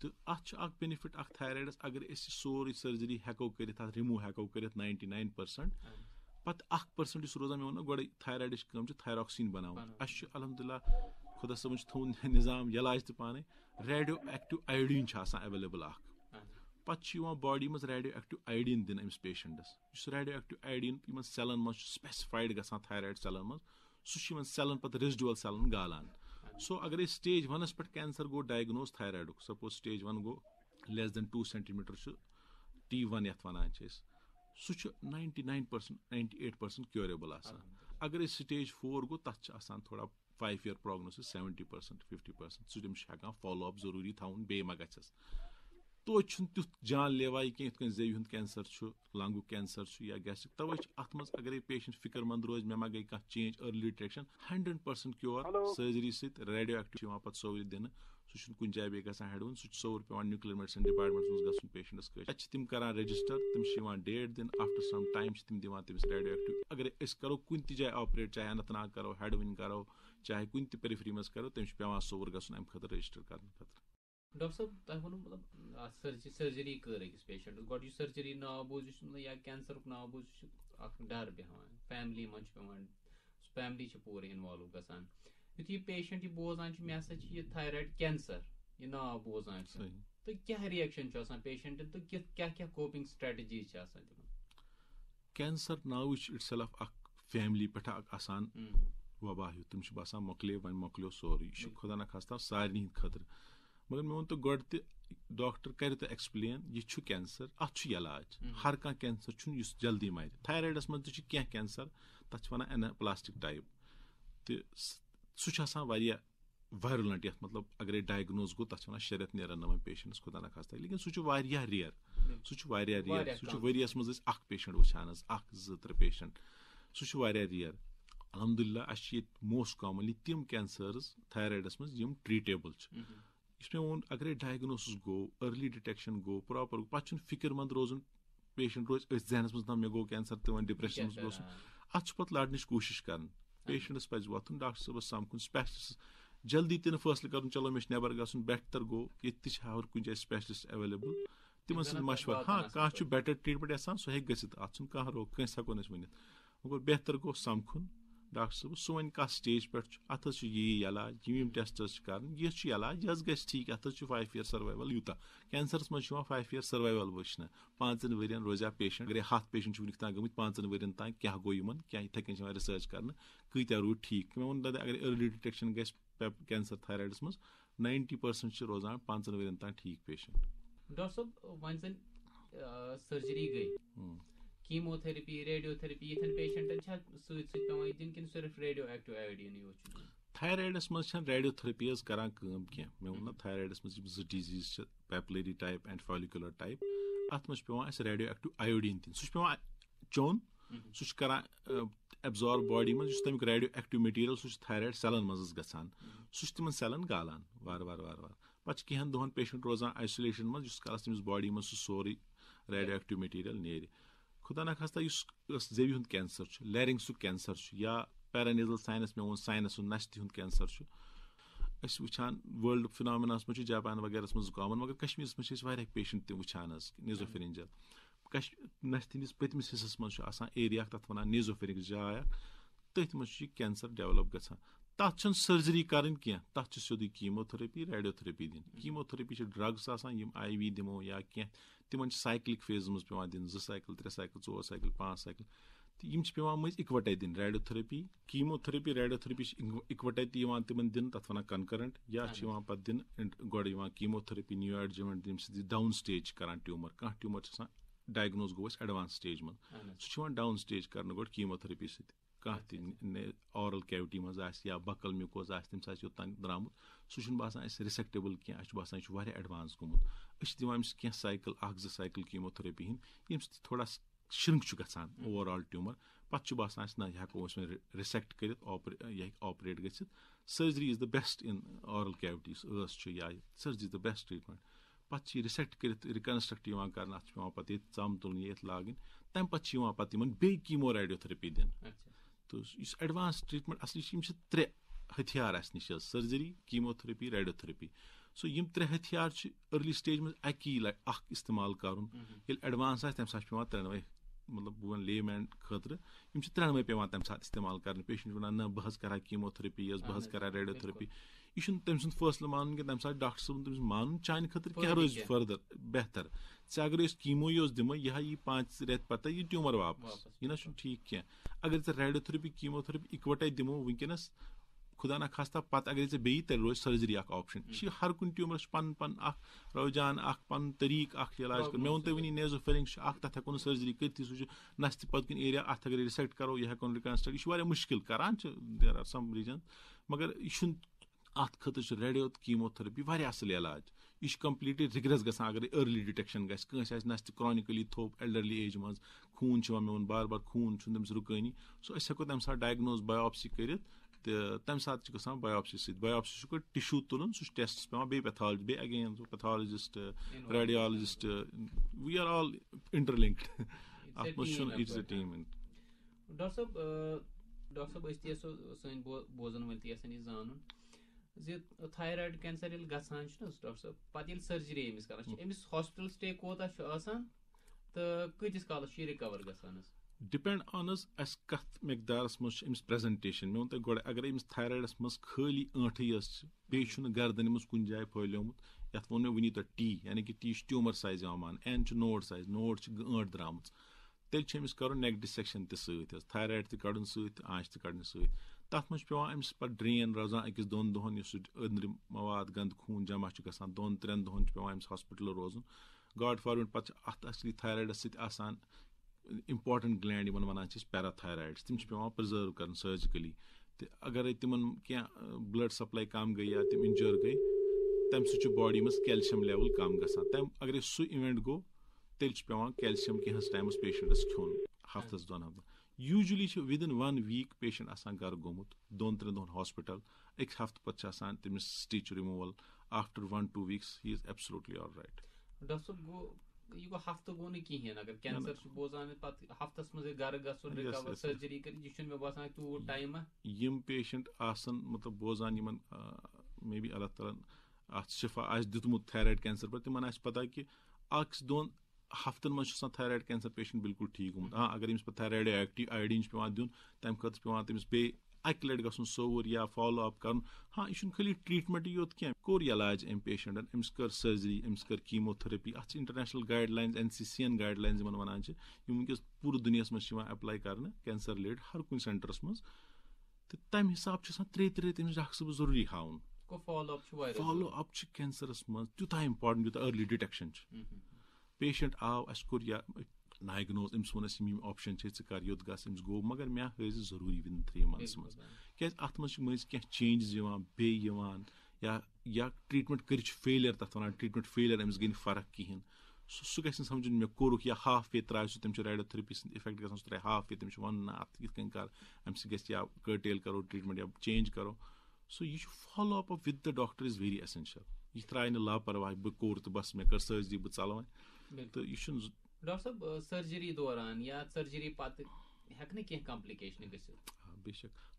تہٕ اَتھ چھُ اکھ بینِفِٹ اکھ تھایرایڈَس اگر أسۍ یہِ سورُے سٔرجری ہٮ۪کو کٔرِتھ اَتھ رِموٗ ہٮ۪کو کٔرِتھ ناینٹی ناین پٔرسنٛٹ پَتہٕ اکھ پٔرسنٛٹ یُس روزان مےٚ ووٚن نہ گۄڈے تھایرایڈٕچ کٲم چھِ تھایراکسیٖن بَناوُن اَسہِ چھُ الحمدُللہ خۄدا صٲبَن چھُ تھوٚومُت نِظام یلاج تہِ پانے ریڈیو ایکٹِو آیوڈیٖن چھِ آسان ایویلیبٕل اکھ پَتہٕ چھُ یِوان باڈی منٛز ریڈیو ایکٹِو آیوڈیٖن دِنہٕ أمِس پیشَنٹَس یُس ریڈیو ایکٹِو آیوڈیٖن یِمن سیلَن منٛز چھُ سپیسِفایڈ گژھان تھایرایڈ سیلَن منٛز سُہ چھُ یِمن سیلَن پَتہٕ ریزڈول سیلَن گالان सो अगर स्टेज वनस पे कैंसर गो diagnose thyroid suppose stage one गो less than two centimetre T one ये वन सह nine percent ninety eight percent curable अगर स्टेज फोर गो तथा थोड़ा five year prognosis seventy percent fifty percent सह फॉलो अप जरूरी थोन बे मा गस توتہِ چھُنہٕ تیُتھ جان لیوا یہِ کینٛہہ یِتھ کٔنۍ زیٚوِ ہُنٛد کینسر چھُ لنٛگُک کینسر چھُ یا گیسٹرک توے چھِ اتھ منٛز اگرے پیشنٹ فِکر منٛد روزِ مےٚ ما گٔے کانٛہہ change early detection hundred percent cure surgery سۭتۍ ریڈیو ایکٹِو چھُ یِوان پتہٕ سورُے دِنہٕ سُہ چھُنہٕ کُنہِ جایہِ بیٚیہِ گژھان ہیڈوُن سُہ چھُ سوٚر پیٚوان نیوٗکلیر میڈسن ڈِپارٹمنٹس منٛز گژھُن پیشنٹس کٲشر تَتہِ چھِ تِم کران رجسٹر تٔمِس چھِ یِوان ڈیٹ دِنہٕ آفٹر سم ٹایم چھِ تِم دِوان تٔمِس ریڈیو ایکٹِو اگرے أسۍ کرو کُنہِ تہِ جایہِ آپریٹ چاہے اننت ناگ کرو ہیڈوٕنۍ کرو چاہے کُنہِ تہِ پیرِفری منٛز کرو تٔمِس چھُ پیٚوان سوٚر گژھُن اَمہِ خٲطرٕ رجسٹر کرنہٕ خٲطرٕ डॉक्टर साहब तक वो मतलब सर्जरी सर्जरी कर अकिस पेशेंटस गो यह सर्जरी नाव बूझ या कैंसर नाव बूझ डर बेहान फैमिली मन पे फैमिली पूरे इन्वॉल्व ग यु पेशेंट यह बोजान मे हसा यह थायराइड कैंसर यह नाव बोजान तो क्या रिएक्शन पेशेंटन तो क्या क्या कोपिंग स्ट्रेटजीज तिम कैंसर नाव इट्स फैमिली पे आसान हम्म। वबा हूँ तुम बसान मोकले वन मोकलो सोरे यह हम्म। खुदा नखास्ता सारे हंद खतर مگر مےٚ ووٚن تہٕ گۄڈٕ تہِ ڈاکٹر کَرِ تہٕ ایٚکسپٕلین یہِ چھُ کینسر اَتھ چھُ علاج ہر کانٛہہ کینسر چھُنہٕ یُس جلدی مَرِ تھایرایڈَس منٛز تہِ چھِ کینٛہہ کینسر تَتھ چھِ وَنان ایناپلاسٹِک ٹایپ تہِ سُہ چھُ آسان واریاہ وایرولنٹ یَتھ مطلب اگرے ڈایگنوز گوٚو تَتھ چھِ وَنان شےٚ رٮ۪تھ نیران نہٕ وۄنۍ پیشَنٹَس خۄدا نخواستہ لیکِن سُہ چھُ واریاہ رِیَر سُہ چھُ واریاہ رِیَر سُہ چھُ ؤریَس منٛز أسۍ اَکھ پیشَنٹ وٕچھان حظ اَکھ زٕ ترٛےٚ پیشَنٹ سُہ چھُ واریاہ رِیَر الحمدُللہ اَسہِ چھِ ییٚتہِ موسٹ کامَنلی تِم کینسٲرٕز تھایرایڈَس منٛز یِم ٹرٛیٖٹیبٕل چھِ یُس مےٚ ووٚن اگرے ڈایگنوسِس گوٚو أرلی ڈِٹیکشن گوٚو پراپر پَتہٕ چھُنہٕ فِکِر منٛد روزُن پیشنٹ روزِ أتھۍ ذہنس منٛز نہ مےٚ گوٚو کینسر تہِ وۄنۍ ڈِپریشنس منٛز گوٚژھ اَتھ چھُ پَتہٕ لڑنٕچ کوٗشِش کرٕنۍ پیشنٹس پزِ وۄتھُن ڈاکٹر صٲبس سمکھُن سپیشلسٹس جلدی تہِ نہٕ فٲصلہٕ کرُن چلو مےٚ چھُ نٮ۪بر گژھُن بہتر گوٚو ییٚتہِ تہِ چھِ ہر کُنہِ جایہِ سپیشلسٹ ایویلیبٕل تِمن سۭتۍ مشورٕ ہاں کانٛہہ چھُ بیٹر ٹریٖٹمینٹ یژھان سُہ ہیٚکہِ گٔژھِتھ اَتھ چھُنہٕ کانٛہہ روک کٲنٛسہِ ہٮ۪کو نہٕ أسۍ ؤنِتھ مگر بہتر گوٚو سمکھُن ڈاکٹر صٲبس سُہ وۄنۍ کتھ سٹیج پٮ۪ٹھ چھُ اتھ حظ چھُ یی علاج یِم یِم ٹیسٹٕز چھِ کرٕنۍ یہِ چھُ علاج یہِ حظ گژھِ ٹھیٖک اتھ حظ چھُ فایو ییر سروایول یوٗتاہ کینسرس منٛز چھُ یِوان فایو ییر سروایول وٕچھنہٕ پانٛژن ؤرین روزیا پیشنٹ اگر ہتھ پیشنٹ چھِ وٕنیُک تام گٔمٕتۍ پانٛژن ؤرین تام کیاہ گوٚو یِمن کیاہ یِتھے کٔنۍ چھِ یِوان رِسٲرٕچ کرنہٕ کۭتیاہ روٗدۍ ٹھیٖک مےٚ ووٚن دادا اگر أرلی ڈِٹیکشن گژھِ کینسر تھایرایڈس منٛز ناینٹی پٔرسنٹ چھِ روزان پانٛژن ؤرین تام ٹھیٖک پیشنٹ ڈاکٹر صٲب وۄنۍ زن سٔرجری گٔے کیٖموتھٔرپی ریڈیوتھٔرپی یِتھٮ۪ن پیشَنٹَن چھا سۭتۍ سۭتۍ پیٚوان دِنہٕ کِنہٕ صرف ریڈیو ایٚکٹِو ایوڈیٖن یوت چھُ تھایرایڈَس منٛز چھَنہٕ ریڈیو تھٔرپی حظ کران کٲم کینٛہہ مےٚ ووٚن نہ تھایرایڈَس منٛز یِم زٕ ڈِزیٖز چھِ papillary type and follicular type اَتھ منٛز چھُ پیٚوان اَسہِ ریڈیو ایٚکٹِو ایوڈیٖن دِنۍ سُہ چھُ پیٚوان چوٚن سُہ چھُ کران ایبزارب باڈی منٛز یُس تَمیُک ریڈیو ایٚکٹِو میٹیٖریل سُہ چھُ تھایرایڈ سیلَن منٛز گژھان سُہ چھُ تِمن سیلَن گالان وارٕ وارٕ وارٕ وارٕ پَتہٕ چھُ کینٛہن دۄہَن پیشَنٹ روزان آیسولیشن منٛز یُس کالَس تٔمِس باڈی منٛز سُہ سورُے ریڈیو ایٚکٹِو میٹیٖریل نیرِ خدا نخواستہ یُس زیوِ ہُنٛد کینسر چھُ لیرِنٛگسُک کینسر چھُ یا پیرانیزل ساینس مےٚ ووٚن ساینس ہُنٛد نَستہِ ہُنٛد کینسر چھُ أسۍ وٕچھان وٲلڈ فِنامِناہَس منٛز چھُ جاپان وغیرہس منٛز کامَن مگر کشمیٖرس منٛز چھِ أسۍ واریاہ پیشنٹ تہِ وٕچھان حظ نیزوفِرِنجل کش نستہِ ہِنٛدِس پٔتمِس حِصس منٛز چھُ آسان ایریا اکھ تتھ وَنان نیزوفِرِنٛگ جاے اکھ تٔتھۍ منٛز چھُ یہِ کینسر ڈیولپ گژھان तथ छ सर्जरी करें कह तथ सोद कीमोथेरेपी रेडियोथेरेपी दिन कीमोथेरेपी ड्रग्स आई वी दमो या कह तिम साइकिलिक फेज मज पे दिन जो साइकिल त्रे साइकिल ओर साइकिल पाँच साइकिल तो यम पे मज इकवटे दिन रेडियोथेरेपी कीमोथेरेपी रेडियोथेरेपी इकवटे तिम दिन तथ वन कनकरेंट या पे दिन गोड़ कीमोथेरेपी न्यू एडजमेंट यम डाउन स्टेज करान ट्यूमर कह ट्यूमर डायग्नोज गो एडवांस स्टेज मज सह डाउन स्टेज कर गोड़ कीमोथेरेपी सत्य کانٛہہ تہِ آرل کیوٹی منٛز آسہِ یا بَکَل میوٗکوز آسہِ تٔمِس آسہِ یوٚتام درٛامُت سُہ چھُنہٕ باسان اَسہِ رِسیٚکٹیبٕل کینٛہہ اَسہِ چھُ باسان یہِ چھُ واریاہ ایڈوانٕس گوٚمُت أسۍ چھِ دِوان أمِس کینٛہہ سایکل اَکھ زٕ سایکل کیٖمو تھٔرپی ہِنٛدۍ ییٚمہِ سۭتۍ تھوڑا شِرٛنٛک چھُ گژھان اوٚوَر آل ٹیوٗمَر پَتہٕ چھُ باسان اَسہِ نہ یہِ ہٮ۪کو أسۍ وۄنۍ رِسیکٹ کٔرِتھ آپرے یہِ ہیٚکہِ آپریٹ گٔژھِتھ surgery is the best in early یُس ٲس چھِ یا surgery is the best treatment پَتہٕ چھِ یہِ رِسیکٹ کٔرِتھ رِکنسٹرٛکٹ یِوان کَرنہٕ اَتھ چھُ پیٚوان پَتہٕ ییٚتہِ ژَم تُلٕنۍ ییٚتہِ لاگٕنۍ تَمہِ پَتہٕ چھِ یِوان پَتہٕ یِمَن بیٚیہِ کیٖمو ریڈیو تھٔرپی دِنہٕ تہٕ یُس ایڈوانس ٹریٖٹمینٹ اَصلی چھِ یِم چھِ ترٛےٚ ہتھیار اَسہِ نِش حظ سٔرجری کیٖموتھٔرپی ریڈیوتھٔرپی سو یِم ترٛےٚ ہتھیار چھِ أرلی سٹیج منٛز اَکی لَٹہِ اکھ استعمال کرُن ییٚلہِ ایڈوانس آسہِ تَمہِ ساتہٕ چھُ پیٚوان ترٛٮ۪نوَے مطلب بہٕ وَنہٕ لے مین خٲطرٕ یِم چھِ ترٛٮ۪نوَے پیٚوان تَمہِ ساتہٕ استعمال کرنہِ پیشنٹ چھُ وَنان نہ بہٕ حظ کرٕ ہا کیٖموتھٔرپی حظ بہٕ حظ کرٕ ہا ریڈیوتھٔرپی यह तम सुद फैसला मान कह तम डॉक्टर सब तम मान चान खतर क्या रोज फर्दर बेहतर ऐ अगर कीमो योज दिम यह यह पाँच रेत पत यह ट्यूमर वापस यह ना ठीक कह अगर ऐसे रेडियोथेरेपी कीमोथेरेपी इकवटे दिमो वनकस खुदा ना खास्ता पत अगर ऐसे बे तेल तो रोज सर्जरी अख ऑप्शन यह हम्म। हर कुन ट्यूमर पन पन अख रोजान अख पन तरीक अख इलाज कर मे वो वन नेजो फेरिंग अख तथ हेको सर्जरी करती सह नस तत कुन एरिया अत अगर रिसेक्ट करो यह हेको रिकनस्ट्रक्ट यह मुश्किल करान देर आर सम रीजन मगर यह अत खतर रेडियो कीमोथेरेपी असल इलाज यह कम्प्लीटली रिग्रेस ग अर्ली डिटेक्शन गें नस्त क्रॉनिकली थोप एल्डरली एज मं खून वोन बार बार खून तमिस रुकानी सो हेको तम सा डायग्नोज बायोप्सी कर तम सात ग बायोप्सी सयोप्सी टिश्यू तुलन सह टेस्ट पे pathology again pathologist radiologist we are all interlinked अत मज टीम डॉक्टर साहब डॉक्टर साहब अस बो बोजन वल जानून زِ تھایرایڈ کینسر ییٚلہِ گژھان چھُ نہ ڈاکٹر صٲب پَتہٕ ییٚلہِ سٔرجری أمِس کران چھِ أمِس ہاسپِٹل سٹے کوتاہ چھُ آسان تہٕ کۭتِس کالَس چھُ یہِ رِکَوَر گژھان حظ ڈِپٮ۪نٛڈ آن حظ اَسہِ کَتھ مٮ۪قدارَس منٛز چھِ أمِس پرٛٮ۪زَنٹیشَن مےٚ ووٚن تۄہہِ گۄڈٕ اگر أمِس تھایرایڈَس منٛز خٲلی ٲنٛٹھٕے ٲس بیٚیہِ چھُنہٕ گردَنہِ منٛز کُنہِ جایہِ پھٔہلیومُت یَتھ ووٚن مےٚ وٕنی تۄہہِ ٹی یعنی کہِ ٹی چھُ ٹیوٗمَر سایز یِوان ماننہٕ اٮ۪ن چھُ نوڈ سایز نوڈ چھِ ٲنٛٹھ درٛامٕژ تیٚلہِ چھُ أمِس کَرُن نٮ۪ک ڈِسٮ۪کشَن تہِ سۭتۍ حظ تھایرایڈ تہِ کَڑُن سۭتۍ تہٕ آنٛچہِ تہِ کَڑنہِ سۭتۍ तथ मज पे अम्स पे ड्रेन रोजान अकिस दोन दोहन यह अंदर मवाद गंद खून जमा ग दोन त्रेन दोहन पे अम्स हॉस्पिटल रोजन गॉड फॉरवर्ड पे अत असली थायराइडस सान इम्पॉर्टेंट ग्लैंड इन वन पैराथायराइड्स तम पे प्रिजर्व कर सर्जिकली तो अगर तिम क्या ब्लड सप्लाई कम गई या तम इंजर गई तम सह बॉडी मज कैल्शियम लेवल कम ग तम अगर सह इवेंट गो तेल पे कैल्शियम कह टाइम्स पेशेंटस खिन हफ्त दोन हफ्त یوٗجؤلی چھِ وِدِن وَن ویٖک پیشَنٹ آسان گَرٕ گوٚمُت دۄن ترٛٮ۪ن دۄہَن ہاسپِٹل أکۍ ہفتہٕ پَتہٕ چھِ آسان تٔمِس stitch removal after one two weeks he is absolutely all right doctor صٲب گوٚو یہِ گوٚو ہفتہٕ گوٚو نہٕ کِہیٖنۍ اگر کینسر چھُ بوزان پتہٕ ہفتس منٛز گرٕ گژھُن رِکَور سٔرجری کَرٕنۍ یہِ چھُنہٕ مےٚ باسان تیوٗت ٹایمہ یِم پیشَنٹ آسان مطلب بوزان یِمن مے بی اللہ تعالیٰ ہن اَتھ شِفا آسہِ دیُتمُت تھایرایڈ کینسر پٮ۪ٹھ تِمن آسہِ پتہ کہِ اَکھ دۄن ہفتن مز تھایرایڈ کینسر پیشنٹ بالکل ٹھیک گومت ہاں اگر امس پہ تھایرایڈ آیڈین پیوان دین تمہ خاطر پیوان تمس بیٚیہِ اکہِ لٹہِ گژھُن سوٚوُر یا فالو اپ کرُن ہاں یہِ چھُنہٕ خٲلی ٹریٖٹمنٹٕے یوت کینٛہہ کوٚر علاج أمۍ پیشنٹن أمِس کٔر سرجری أمِس کٔر کیٖمو تھٔرپی اَتھ چھِ international guidelines N C C N guidelines یِمن وَنان چھِ یِم وٕنکیٚس پوٗرٕ دُنیاہس منٛز چھِ یِوان ایپلاے کرنہٕ کینسر رِلیٹڈ ہر کُنہِ سینٹرس منٛز تہٕ تَمہِ حِسابہٕ چھُ آسان ترٛیٚیہِ ترٛیٚیہِ تٔمِس ڈاکٹر صٲبَس ضروٗری ہاوُن فالو اپ چھُ کینسرس منٛز تیوٗتاہ اِمپاٹنٹ یوٗتاہ أرلی ڈِٹیکشن چھُ پیشنٹ آو اَسہِ کوٚر یا ڈایگنوز أمِس ووٚن اَسہِ یِم یِم آپشَن چھِ ژٕ کر یوٚت گژھ أمِس گوٚو مگر مےٚ ہٲیزِ ضروٗری وِدِن تھرٛی مَنتھس منٛز کیٛازِ اَتھ منٛز چھِ مٔنٛزۍ کینٛہہ چینجِز یِوان بیٚیہِ یِوان یا یا ٹرٛیٖٹمٮ۪نٛٹ کٔرِتھ چھِ فیلیر تَتھ وَنان ٹرٛیٖٹمٮ۪نٛٹ فیلیر أمِس گٔے نہٕ فرق کِہیٖنۍ سُہ سُہ گژھِ نہٕ سمجھُن مےٚ کوٚرُکھ یا ہاف وے ترٛایہِ سُہ تٔمِس چھُ ریڈیو تھٔرپی سٕنٛز اِفیکٹ گژھان سُہ ترٛایہِ ہاف وے تٔمِس چھُ وَنُن نہ اَتھ یِتھ کٔنۍ کر اَمہِ سۭتۍ گژھِ یا کٔٹیل کَرو ٹرٛیٖٹمٮ۪نٛٹ یا چینج کَرو سو یہِ چھُ follow up with the doctor is very essential یہِ ترٛایہِ نہٕ لاپرواہی بہٕ کوٚر تہٕ بَس مےٚ کٔر سٲرزی بہٕ ژَلہٕ وۄنۍ तो हाँ,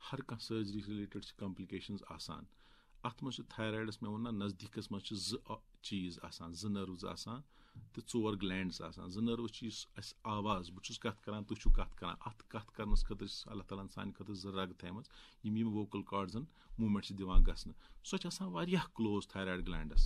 हर कह सर्जरी रिलेटेड कॉम्प्लिकेशन आसान थायराइडस मे वन नजदीकस मज चीज आसान ज नर्वज आसान तो चोर ग्लैंड्स आसान आवाज बहुत कत कर तुम कत कर अल्लाह ताला सान खत ज रग थम वोकल कार्डजन मूवमेंट दिवान गसन सो क्लोज थायराइड ग्लैंडस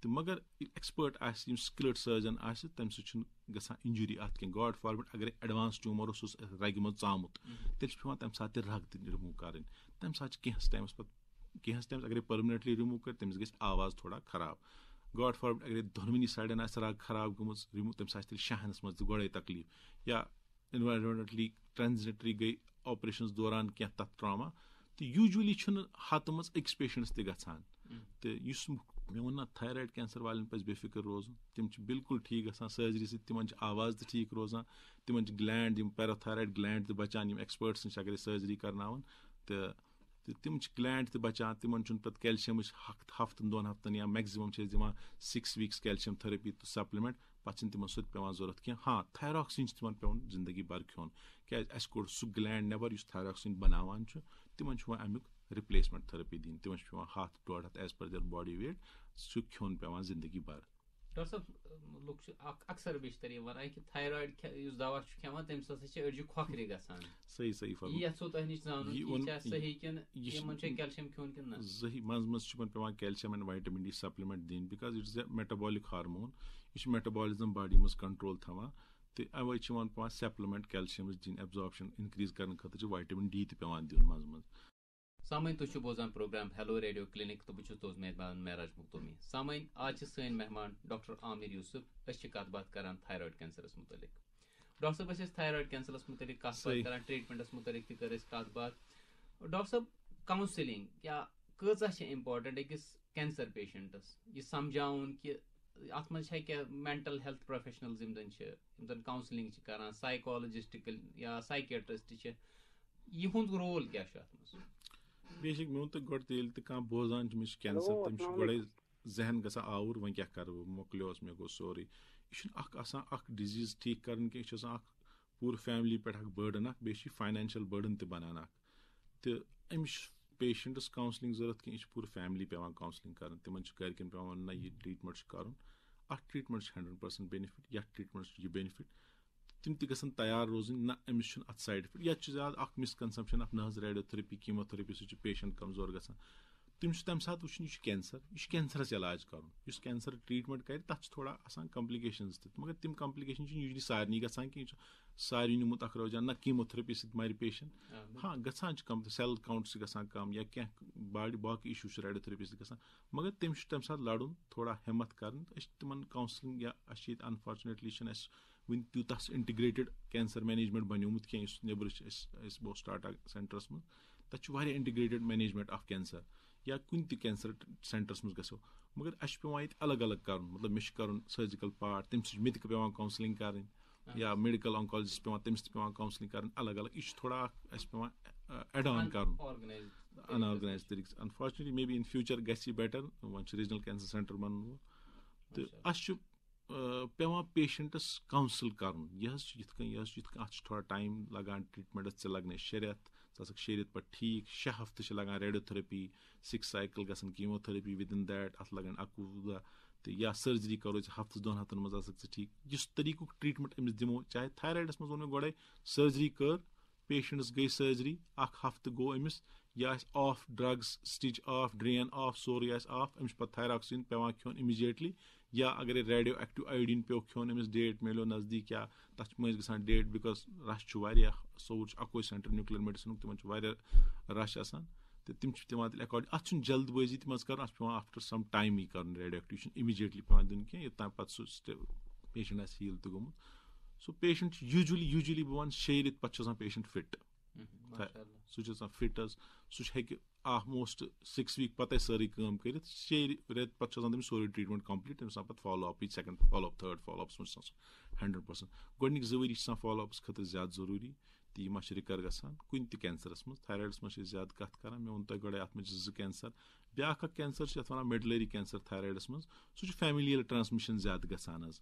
تہٕ مگر ایٚکٕسپٲٹ آسہِ یِم سِکلٕڈ سٔرجَن آسہِ تَمہِ سۭتۍ چھُنہٕ گژھان اِنجُری اَتھ کینٛہہ گاڈ فارمیٹ اگرے ایڈوانس ٹیوٗمَر اوسُس رَگہِ منٛز ژامُت تیٚلہِ چھِ پیٚوان تَمہِ ساتہٕ تہِ رَگ تہِ رِموٗ کَرٕنۍ تَمہِ ساتہٕ چھِ کینٛہَس ٹایمَس پَتہٕ کینٛہَس ٹایمَس اگرے پٔرمِننٹلی رِموٗ کَرِ تٔمِس گژھِ آواز تھوڑا خراب گاڈ فارمیٹ اگرے دۄنؤنی سایڈَن آسہِ رَگ خراب گٔمٕژ رِموٗ تَمہِ ساتہٕ چھِ تیٚلہِ شاہنَس منٛز تہِ گۄڈے تکلیٖف یا اِنوارمٮ۪نٹلی ٹرٛانزِٹری گٔے آپریشنَس دوران کینٛہہ تَتھ ٹرٛاما تہٕ یوٗجؤلی چھُنہٕ ہَتہٕ منٛز أکِس پیشَنٹَس تہِ گژھان تہٕ یُس میون نا تھایرایڈ کینسر والٮ۪ن پزِ بے فِکر روزُن تِم چھِ بالکُل ٹھیٖک گژھان سرجری سۭتۍ تِمن چھِ آواز تہِ ٹھیٖک روزان تِمن چھِ گٕلینڈ یِم پیراتھایرایڈ گٕلینڈ تہِ بچان یِم ایکسپٲٹس نِش اگر أسۍ سرجری کرناوان تہٕ تہٕ تِم چھِ گٕلینڈ تہِ بچان تِمن چھُنہٕ پتہٕ کیلشیمٕچ ہفتہٕ ہفتن دۄن ہفتن یا میکزِمم چھِ أسۍ دِوان سِکس ویٖکٕس کیلشیم تھٔرپی تہٕ سپلِمنٹ پتہٕ چھِنہٕ تِمن سُہ تہِ پیٚوان ضروٗرت کینٛہہ ہاں تھایراکسیٖن چھُ تِمن پیٚوان زندگی بھر کھیوٚن کیازِ اسہِ کوٚڑ سُہ گٕلینڈ نٮ۪بر یُس تھایراکسیٖن بناوان چھُ تِمن چھُ وۄنۍ امیُک رِپلیسمینٹ تھٔرپی دِنۍ تِمن چھُ پیوان ہَتھ ڈۄڈ ہَتھ as per their body weight سُہ کھیوٚن پیوان زندگی بھر ڈاکٹر صٲب لُکھ چھِ اکھ اَکثر بیشتر یہِ وَنان کہِ تھایرایڈ یُس دوا چھُ کھٮ۪وان تَمہِ سۭتۍ ہسا چھِ أڑجہِ کھۄکھرِ گژھان صحیح صحیح یہِ یَژھو تۄہہِ نِش زانُن یہِ چھا صحیح کِنہٕ یِمن چھا کیلشَم کھیوٚن کِنہٕ نہ صحیح منٛزٕ منٛزٕ چھُ یِمن پیوان calcium and vitamin D supplement دِنۍ because it is a metabolic hormone یہِ چھُ میٹابالِزم باڈی منٛز کَنٹرول تھاوان تہٕ اَوے چھِ یِمن پیوان سَپلِمینٹ کیلشَمٕچ دِنۍ ایبزاربشن اِنکریٖز کرنہٕ خٲطرٕ چھُ وایٹمِن ڈی تہِ پیوان دیُن منٛزٕ منٛزٕ सामन तुम बोजान प्रोग्राम हेलो रेडियो क्लिनिक तो बहुत तुज मेजबान महराज मुक्तोमी सामन आज सन मेहमान डॉक्टर आमिर यूसुफ कत बात कर थायरॉयड कैंसरस मुतल डॉक्टर साहब अस थायरॉयड कैंसरस मुतल कत बात मुतल कर कत डॉक्टर साहब काउंसलिंग या कजा इम्पोर्टेंट अकिस कैंसर पेशेंटस यह समझा कि अत मे क्या मेंटल हेल्थ प्रोफेशनल्स जन काउंसलिंग कर साइकोलॉजिस्ट या साइकेट्रिस्ट इहुद रोल क्या बेशक मैं तो गोड यदि कह बोजान तमिस कैंसर तमिस गोडे जहन गा आउर वन क्या कर मोकलो मे गो सोरे यह डिजीज ठीक कर कह पूर फैमिली पे बर्डन अख बेह फाइनेंशियल बर्डन त बनान तो अमिस पेशेंटस काउंसलिंग जरूरत कह पूर फैमिली पे काउंसलिंग कर तिमन गरकन पे ना यह ट्रीटमेंट कर अ हंड्रेड पर्सेंट बेनिफिट या यह बेनिफिट تِم تہِ گژھن تیار روزٕنۍ نہ أمِس چھُنہٕ اَتھ سایڈ اِفیکٹ ییٚتہِ چھُ زیادٕ اکھ مِسکَنسَپشَن اَکھ نہ حظ ریڈیو تھٔرپی کیٖمو تھٔرپی سۭتۍ چھُ پیشَنٹ کَمزور گژھان تٔمِس چھُ تَمہِ ساتہٕ وٕچھُن یہِ چھُ کینسر یہِ چھُ کینسرَس علاج کَرُن یُس کینسر ٹرٛیٖٹمٮ۪نٛٹ کَرِ تَتھ چھِ تھوڑا آسان کَمپلِکیشنٕز تہِ مگر تِم کَمپلِکیشن چھِنہٕ یوٗجؤلی سارنٕے گژھان کینٛہہ یہِ چھُ ساروی نِمُت اکھ روزان نہ کیٖمو تھٔرپی سۭتۍ مَرِ پیشَنٹ ہاں گژھان چھِ کَم سیل کاوُنٛٹ چھِ گژھان کَم یا کینٛہہ باڈی باقٕے اِشوٗ چھِ ریڈیو تھٔرپی سۭتۍ گژھان مگر تٔمِس چھُ تَمہِ ساتہٕ لَڑُن تھوڑا ہٮ۪مت کَرٕنۍ أسۍ چھِ تِمن کاوسِلِنٛگ یا اَسہِ چھِ ییٚتہِ اَنفارچُنیٹلی چھِنہٕ اَسہِ वन तूस इंटिग्रेटेड कैंसर मैनेजमेंट बनियोमुत क्या नबर बहुत सेंटरस मज तथा इंटिग्रेटेड मैनेजमेंट आफ कैंसर या कुन तह कैंसर सेंटरस मज गो मगर अस पे अलग अलग कर मतलब मे कर सर्जिकल पार्ट तम सह मे पे काउंसलिंग कर मेडिकल ऑनकोलॉजिस्ट पे तमस पे काउंसलिंग कर अलग अलग यह थोड़ा अस पे एड कर अनऑर्गनाइज तरीके unfortunately may be in future गि बेटर वन रीजनल कैंसर सेंटर बन तो अस پیٚوان پیشَنٹَس کاوسٕل کَرُن یہِ حظ چھُ یِتھ کٔنۍ یہِ حظ چھُ یِتھ کٔنۍ اَتھ چھُ تھوڑا ٹایم لَگان ٹرٛیٖٹمٮ۪نٛٹَس ژےٚ لَگنے شےٚ رٮ۪تھ ژٕ آسکھ شیٚیہِ رٮ۪تھ پَتہٕ ٹھیٖک شےٚ ہَفتہٕ چھِ لَگان ریڈیو تھٔرپی سِکِس سایکٕل گژھن کیٖمو تھٔرپی وِدِن دیٹ اَتھ لَگن اَکوُہ دۄہ تہٕ یا سٔرجری کَرو أسۍ ہَفتَس دۄن ہَفتَن منٛز آسکھ ژٕ ٹھیٖک یُس طٔریٖقُک ٹرٛیٖٹمٮ۪نٛٹ أمِس دِمو چاہے تھایرایڈَس منٛز ووٚن مےٚ گۄڈَے سٔرجری کٔر پیشَنٹَس گٔے سٔرجری اَکھ ہَفتہٕ گوٚو أمِس یہِ آسہِ off drugs stitch off drain off سورُے آسہِ آف أمِس چھُ پَتہٕ تھایراکسِن پیٚوان کھیوٚن اِمِجیٹلی या अगर ریڈیو ایکٹیو آیوڈیٖن پیٚو کھیوٚن أمِس ڈیٹ میلیو نزدیٖک یا تَتھ چھِ مٔنٛزۍ گژھان ڈیٹ بِکاز رَش چھُ واریاہ سوٚوُر چھُ اَکوے سینٹر نیوٗکلیر میڈِسنُک تِمن چھُ واریاہ رَش آسان تہٕ تِم چھِ دِوان تیٚلہِ ایٚکاڈِنٛگ اَتھ چھُنہٕ جلد بٲزی تہِ منٛز کَرُن اَتھ چھُ پیٚوان آفٹر سم ٹایمٕے کَرُن ریڈیو ایٚکٹِو یہِ چھُنہٕ اِمِجیٹلی پیٚوان دیُن کینٛہہ یوٚتام پَتہٕ سُہ پیشَنٹ آسہِ ہیٖل تہِ گوٚمُت سُہ پیشَنٹ چھُ یوٗجؤلی یوٗجؤلی بہٕ وَنہٕ شیٚیہِ ریٚتۍ پَتہٕ چھُ آسان پیشَنٹ فِٹ سُہ چھُ آسان فِٹ حظ سُہ چھُ ہیٚکہِ آلموسٹ سِکِس ویٖک پَتَے سٲرٕے کٲم کٔرِتھ شیٚیہِ رٮ۪تہٕ پَتہٕ چھُ آسان تٔمِس سورُے ٹرٛیٖٹمٮ۪نٛٹ کَمپٕلیٖٹ تٔمِس چھُ آسان پَتہٕ فالو اَپٕے سیٚکَنٛڈ فالو اَپ تھٲڈ فالو اَپَس منٛز چھُ آسان سُہ ہَنٛڈرَڈ پٔرسَنٛٹ گۄڈٕنِکۍ زٕ ؤری چھِ آسان فالو اَپَس خٲطرٕ زیادٕ ضروٗری تہٕ یہِ ما چھِ رِکَر گژھان کُنہِ تہِ کینسَرَس منٛز تھایرایڈَس منٛز چھِ أسۍ زیادٕ کَتھ کَران مےٚ ووٚن تۄہہِ گۄڈَے اَتھ منٛز چھِ زٕ کینسَر بیٛاکھ اَکھ کینسَر چھِ یَتھ وَنان میڈلٔری کینسَر تھایرایڈَس منٛز سُہ چھُ فیملی ٹرٛانسمِشَن زیادٕ گژھان حظ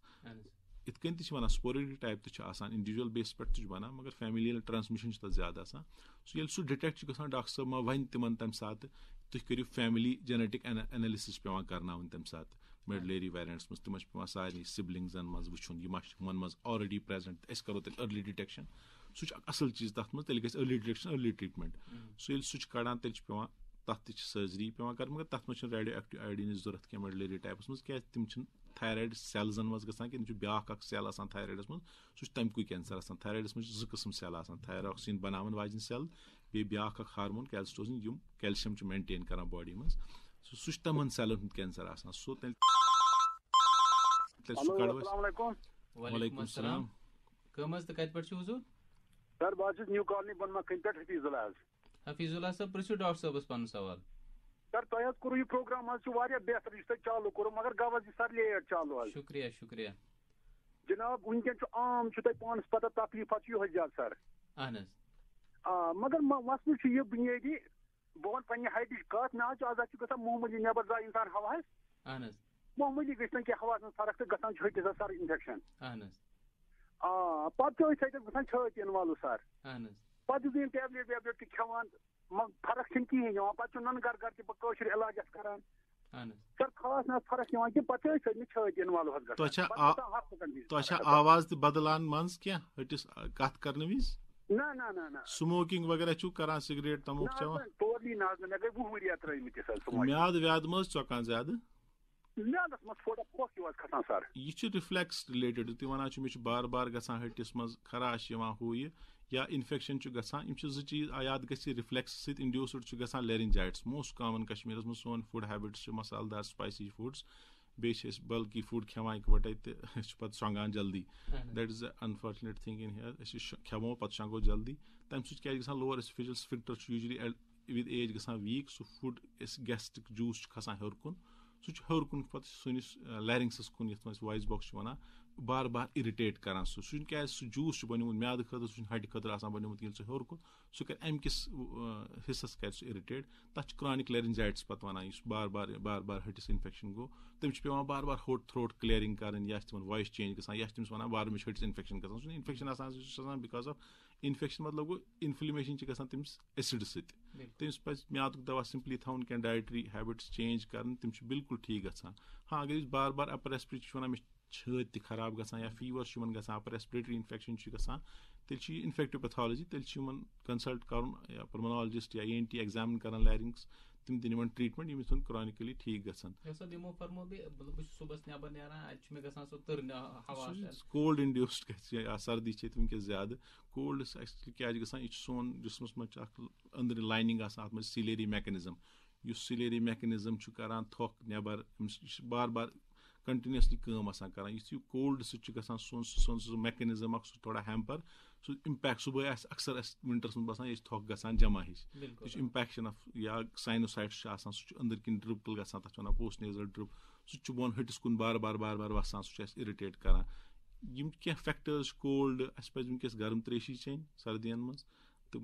یِتھ کٔنۍ تہِ چھِ وَنان سپورڈی ٹایپ تہِ چھُ آسان اِنڈیوجوَل بیسَس پٮ۪ٹھ تہِ چھُ بَنان مگر فیملی ٹرانسمِشن چھُ تَتھ زیادٕ آسان سُہ ییٚلہِ سُہ ڈِٹیکٹ چھُ گژھان ڈاکٹر صٲب ما وَنہِ تِمن تَمہِ ساتہٕ تُہۍ کٔرِو فیملی جَنیٹِک اینلسِس پیٚوان کَرناوٕنۍ تَمہِ ساتہٕ میڈلیری ویریَنٹَس منٛز تِمن چھُ پیٚوان سارنٕے سِبلِنٛگزَن منٛز وٕچھُن یہِ ما چھُ یِمن منٛز آلریڈی پریزنٹ أسۍ کَرو تیٚلہِ أرلی ڈِٹیکشن سُہ چھُ اکھ اَصٕل چیٖز تَتھ منٛز تیٚلہِ گژھِ أرلی ڈِٹیکشن أرلی ٹرٛیٖٹمینٹ سُہ ییٚلہِ سُہ چھُ کَڑان تیٚلہِ چھُ پیٚوان تَتھ تہِ چھِ سرجری پیٚوان کَرٕنۍ مگر تَتھ منٛز چھِنہٕ ریڈیو ایکٹِو آیڈینٕچ ضوٚرتھ کینٛہہ میڈلیری ٹایپَس منٛز کیٛازِ تِم چھِنہٕ تھایرایڈ سیلزن منٛز گژھان کِنہٕ یہِ چھُ بیٛاکھ اکھ سیل آسان تھایرایڈس منٛز سُہ چھُ تَمہِ کُے کینسر آسان تھایرایڈس منٛز چھِ زٕ قٕسم سیل آسان تھایراکسیٖن بَناون واجیٚنۍ سیل بیٚیہِ بیٛاکھ اکھ ہارمون کیلسٹوزن یِم کیلشیم چھِ مینٹین کران باڈی منٛز سُہ چھُ تِمن سیلن ہُنٛد کینسر آسان سُہ تیٚلہِ سُہ کڑو أسۍ وعلیکُم السلام کٕم حظ تہٕ کَتہِ پٮ۪ٹھ چھُو حضوٗر سر بہٕ حظ چھُس نِو کالنی بنمکھنۍ پٮ۪ٹھ حفیٖظ اللہ حظ حفیٖظ اللہ صٲب پرٛژھِو ڈاکٹر صٲبَس پَنُن سوال सर तोय करू यह प्रोग्राम बेहतर चालू करू मगर गव सर लेट चालू आज शुक्रिया शुक्रिया जनाब वनकन आम पान पता तकलीफा यो ज्यादा सर अहन आ मगर मसल यह बुनियादी बह वन पे हाइट कत मे आज गा मोहमूली नबर जाए इंसान हवास मोमूली मोहमूली गन क्या हवास मज फर्क तो गा हटिस सर इन्फेक्शन अहन आ पे छत गा इनवाल्व सर पे टैबलेट वैबलेट खान فرق چھنہٕ کِہیٖنۍ یِوان پَتہٕ چھُ نُنہٕ گَر گَر تہِ پَتہٕ کٲشُر علاج اَتھ کَران سَر خاص نہٕ اَتھ فرق یِوان کینٛہہ پَتہٕ چھِ أسۍ أمِس چھٲتۍ اِنوالو حظ گژھان تۄہہِ چھا آواز تہِ بدلان منٛز کینٛہہ ۂٹِس کَتھ کرنہٕ وِزِ سموکِنٛگ وغیرہ چھُو کران سِگریٹ تموک چٮ۪وان میادٕ ویادٕ ما حظ ژۄکان زیادٕ یہِ چھُ رِفلیکس رِلیٹڈ تُہۍ وَنان چھُو مےٚ چھُ بار بار گژھان ۂٹِس منٛز خراش یِوان ہُہ یہِ या इन्फेक्शन गसान यम चीज याद गि रिफ्लेक्स सत इंड्यूसड गसान लेरिंजाइट्स मोस्ट कामन कश्मीर मज सोन फूड हैबिट्स मसाल दार स्पाइसी फूड्स बेस बल्कि फूड खेवान इकवटे तो शोंगान जल्दी that is unfortunate thing in here खेमो पे शोंगो जल्दी तम सत क्या lower oesophageal sphincter usually with age गसान weak so food gastric juice खसान हेर कुन सह हेर पे सनिस कुन ये वॉइस बॉक्स वन بار بار اِرِٹیٹ کران سُہ سُہ چھُنہٕ کیازِ سُہ جوٗس چھُ بَنیومُت میادٕ خٲطرٕ سُہ چھُنہٕ ہَٹہِ خٲطرٕ آسان بَنیومُت ییٚلہِ سُہ ہیوٚر کھوٚت سُہ کَرِ اَمہِ کِس حِصَس کَرِ سُہ اِرِٹیٹ تَتھ چھِ کرٛانِک لیرِنزایٹٕس پَتہٕ وَنان یُس بار بار بار بار ۂٹِس اِنفیٚکشَن گوٚو تٔمِس چھِ پیٚوان بار بار ہوٚٹ تھرٛوٹ کٕلیرِنٛگ کَرٕنۍ یا چھِ تِمَن وایِس چینٛج گژھان یا چھِ تٔمِس وَنان وارٕ مےٚ ۂٹِس اِنفیٚکشَن گژھان سُہ چھُنہٕ اِنفیٚکشَن آسان سُہ چھُ آسان بِکاز آف اِنفیٚکشَن مطلب گوٚو اِنفٕلمیشَن چھِ گژھان تٔمِس ایسِڈٕ سۭتۍ تٔمِس پَزِ میادُک دوا سِمپلی تھاوُن کینٛہہ ڈایٹری ہیبِٹٕس چینٛج کَرٕنۍ تِم چھِ بِلکُل ٹھیٖک گژھان ہاں اگر أسۍ بار بار اَپَر ریسپِریٹری چھِ وَنان مےٚ چھٲتۍ تہِ خراب گژھان یا فیٖور چھُ یِمن گژھان ریسپریٹری اِنفیکشن چھُ گژھان تیٚلہِ چھِ یہِ اِنفیکٹِو پیتھالجی تیٚلہِ چھُ یِمن کنسلٹ کرُن یا پٔرمنالجسٹ یا این ٹی ایٚگزامِن کران لیرِنگٕس تِم دِنۍ یِمن ٹریٖٹمنٹ ییٚمِس یِم کرانِکلی ٹھیٖک گژھان کولڈ اِنڈیوسڈ گژھِ یا سردی چھِ ییٚتہِ وٕنکیٚس زیادٕ کولڈس ایٚکچُلی کیاہ چھُ گژھان یہِ چھُ سون جِسمس منٛز چھِ اکھ أنٛدرِ لاینِنٛگ آسان اتھ منٛز سِلیری میکنِزم یُس سِلیری میکنِزم چھُ کران تھۄکھ نٮ۪بر یہِ چھُ بار بار کنٹِنیوسلی کٲم آسان کران یُس یہِ کولڈ سۭتۍ چھُ گژھان سون سون سُہ میکنِزم اکھ سُہ تھوڑا ہیمپر سُہ اِمپیکٹ صبُحٲے آسہِ اَکثر اَسہِ وِنٹرس منٛز باسان یہِ چھِ تھۄکھ گژھان جمع ہِش یہِ چھُ اِمپیکشن آف یا ساینوسایٹٕس چھُ آسان سُہ چھُ أنٛدٕرۍ کِنۍ ڈرٛپل گژھان تَتھ چھِ وَنان پوسٹ نیزل ڈرٛپ سُہ تہِ چھُ بۄن ۂٹِس کُن بار بار بار بار وَسان سُہ چھُ اَسہِ اِرِٹیٹ کران یِم کینٛہہ فیکٹٲرٕس چھِ کولڈ اَسہِ پَزِ وٕنکیٚس گرم ترٛیشی چیٚنۍ سردیَن منٛز تہٕ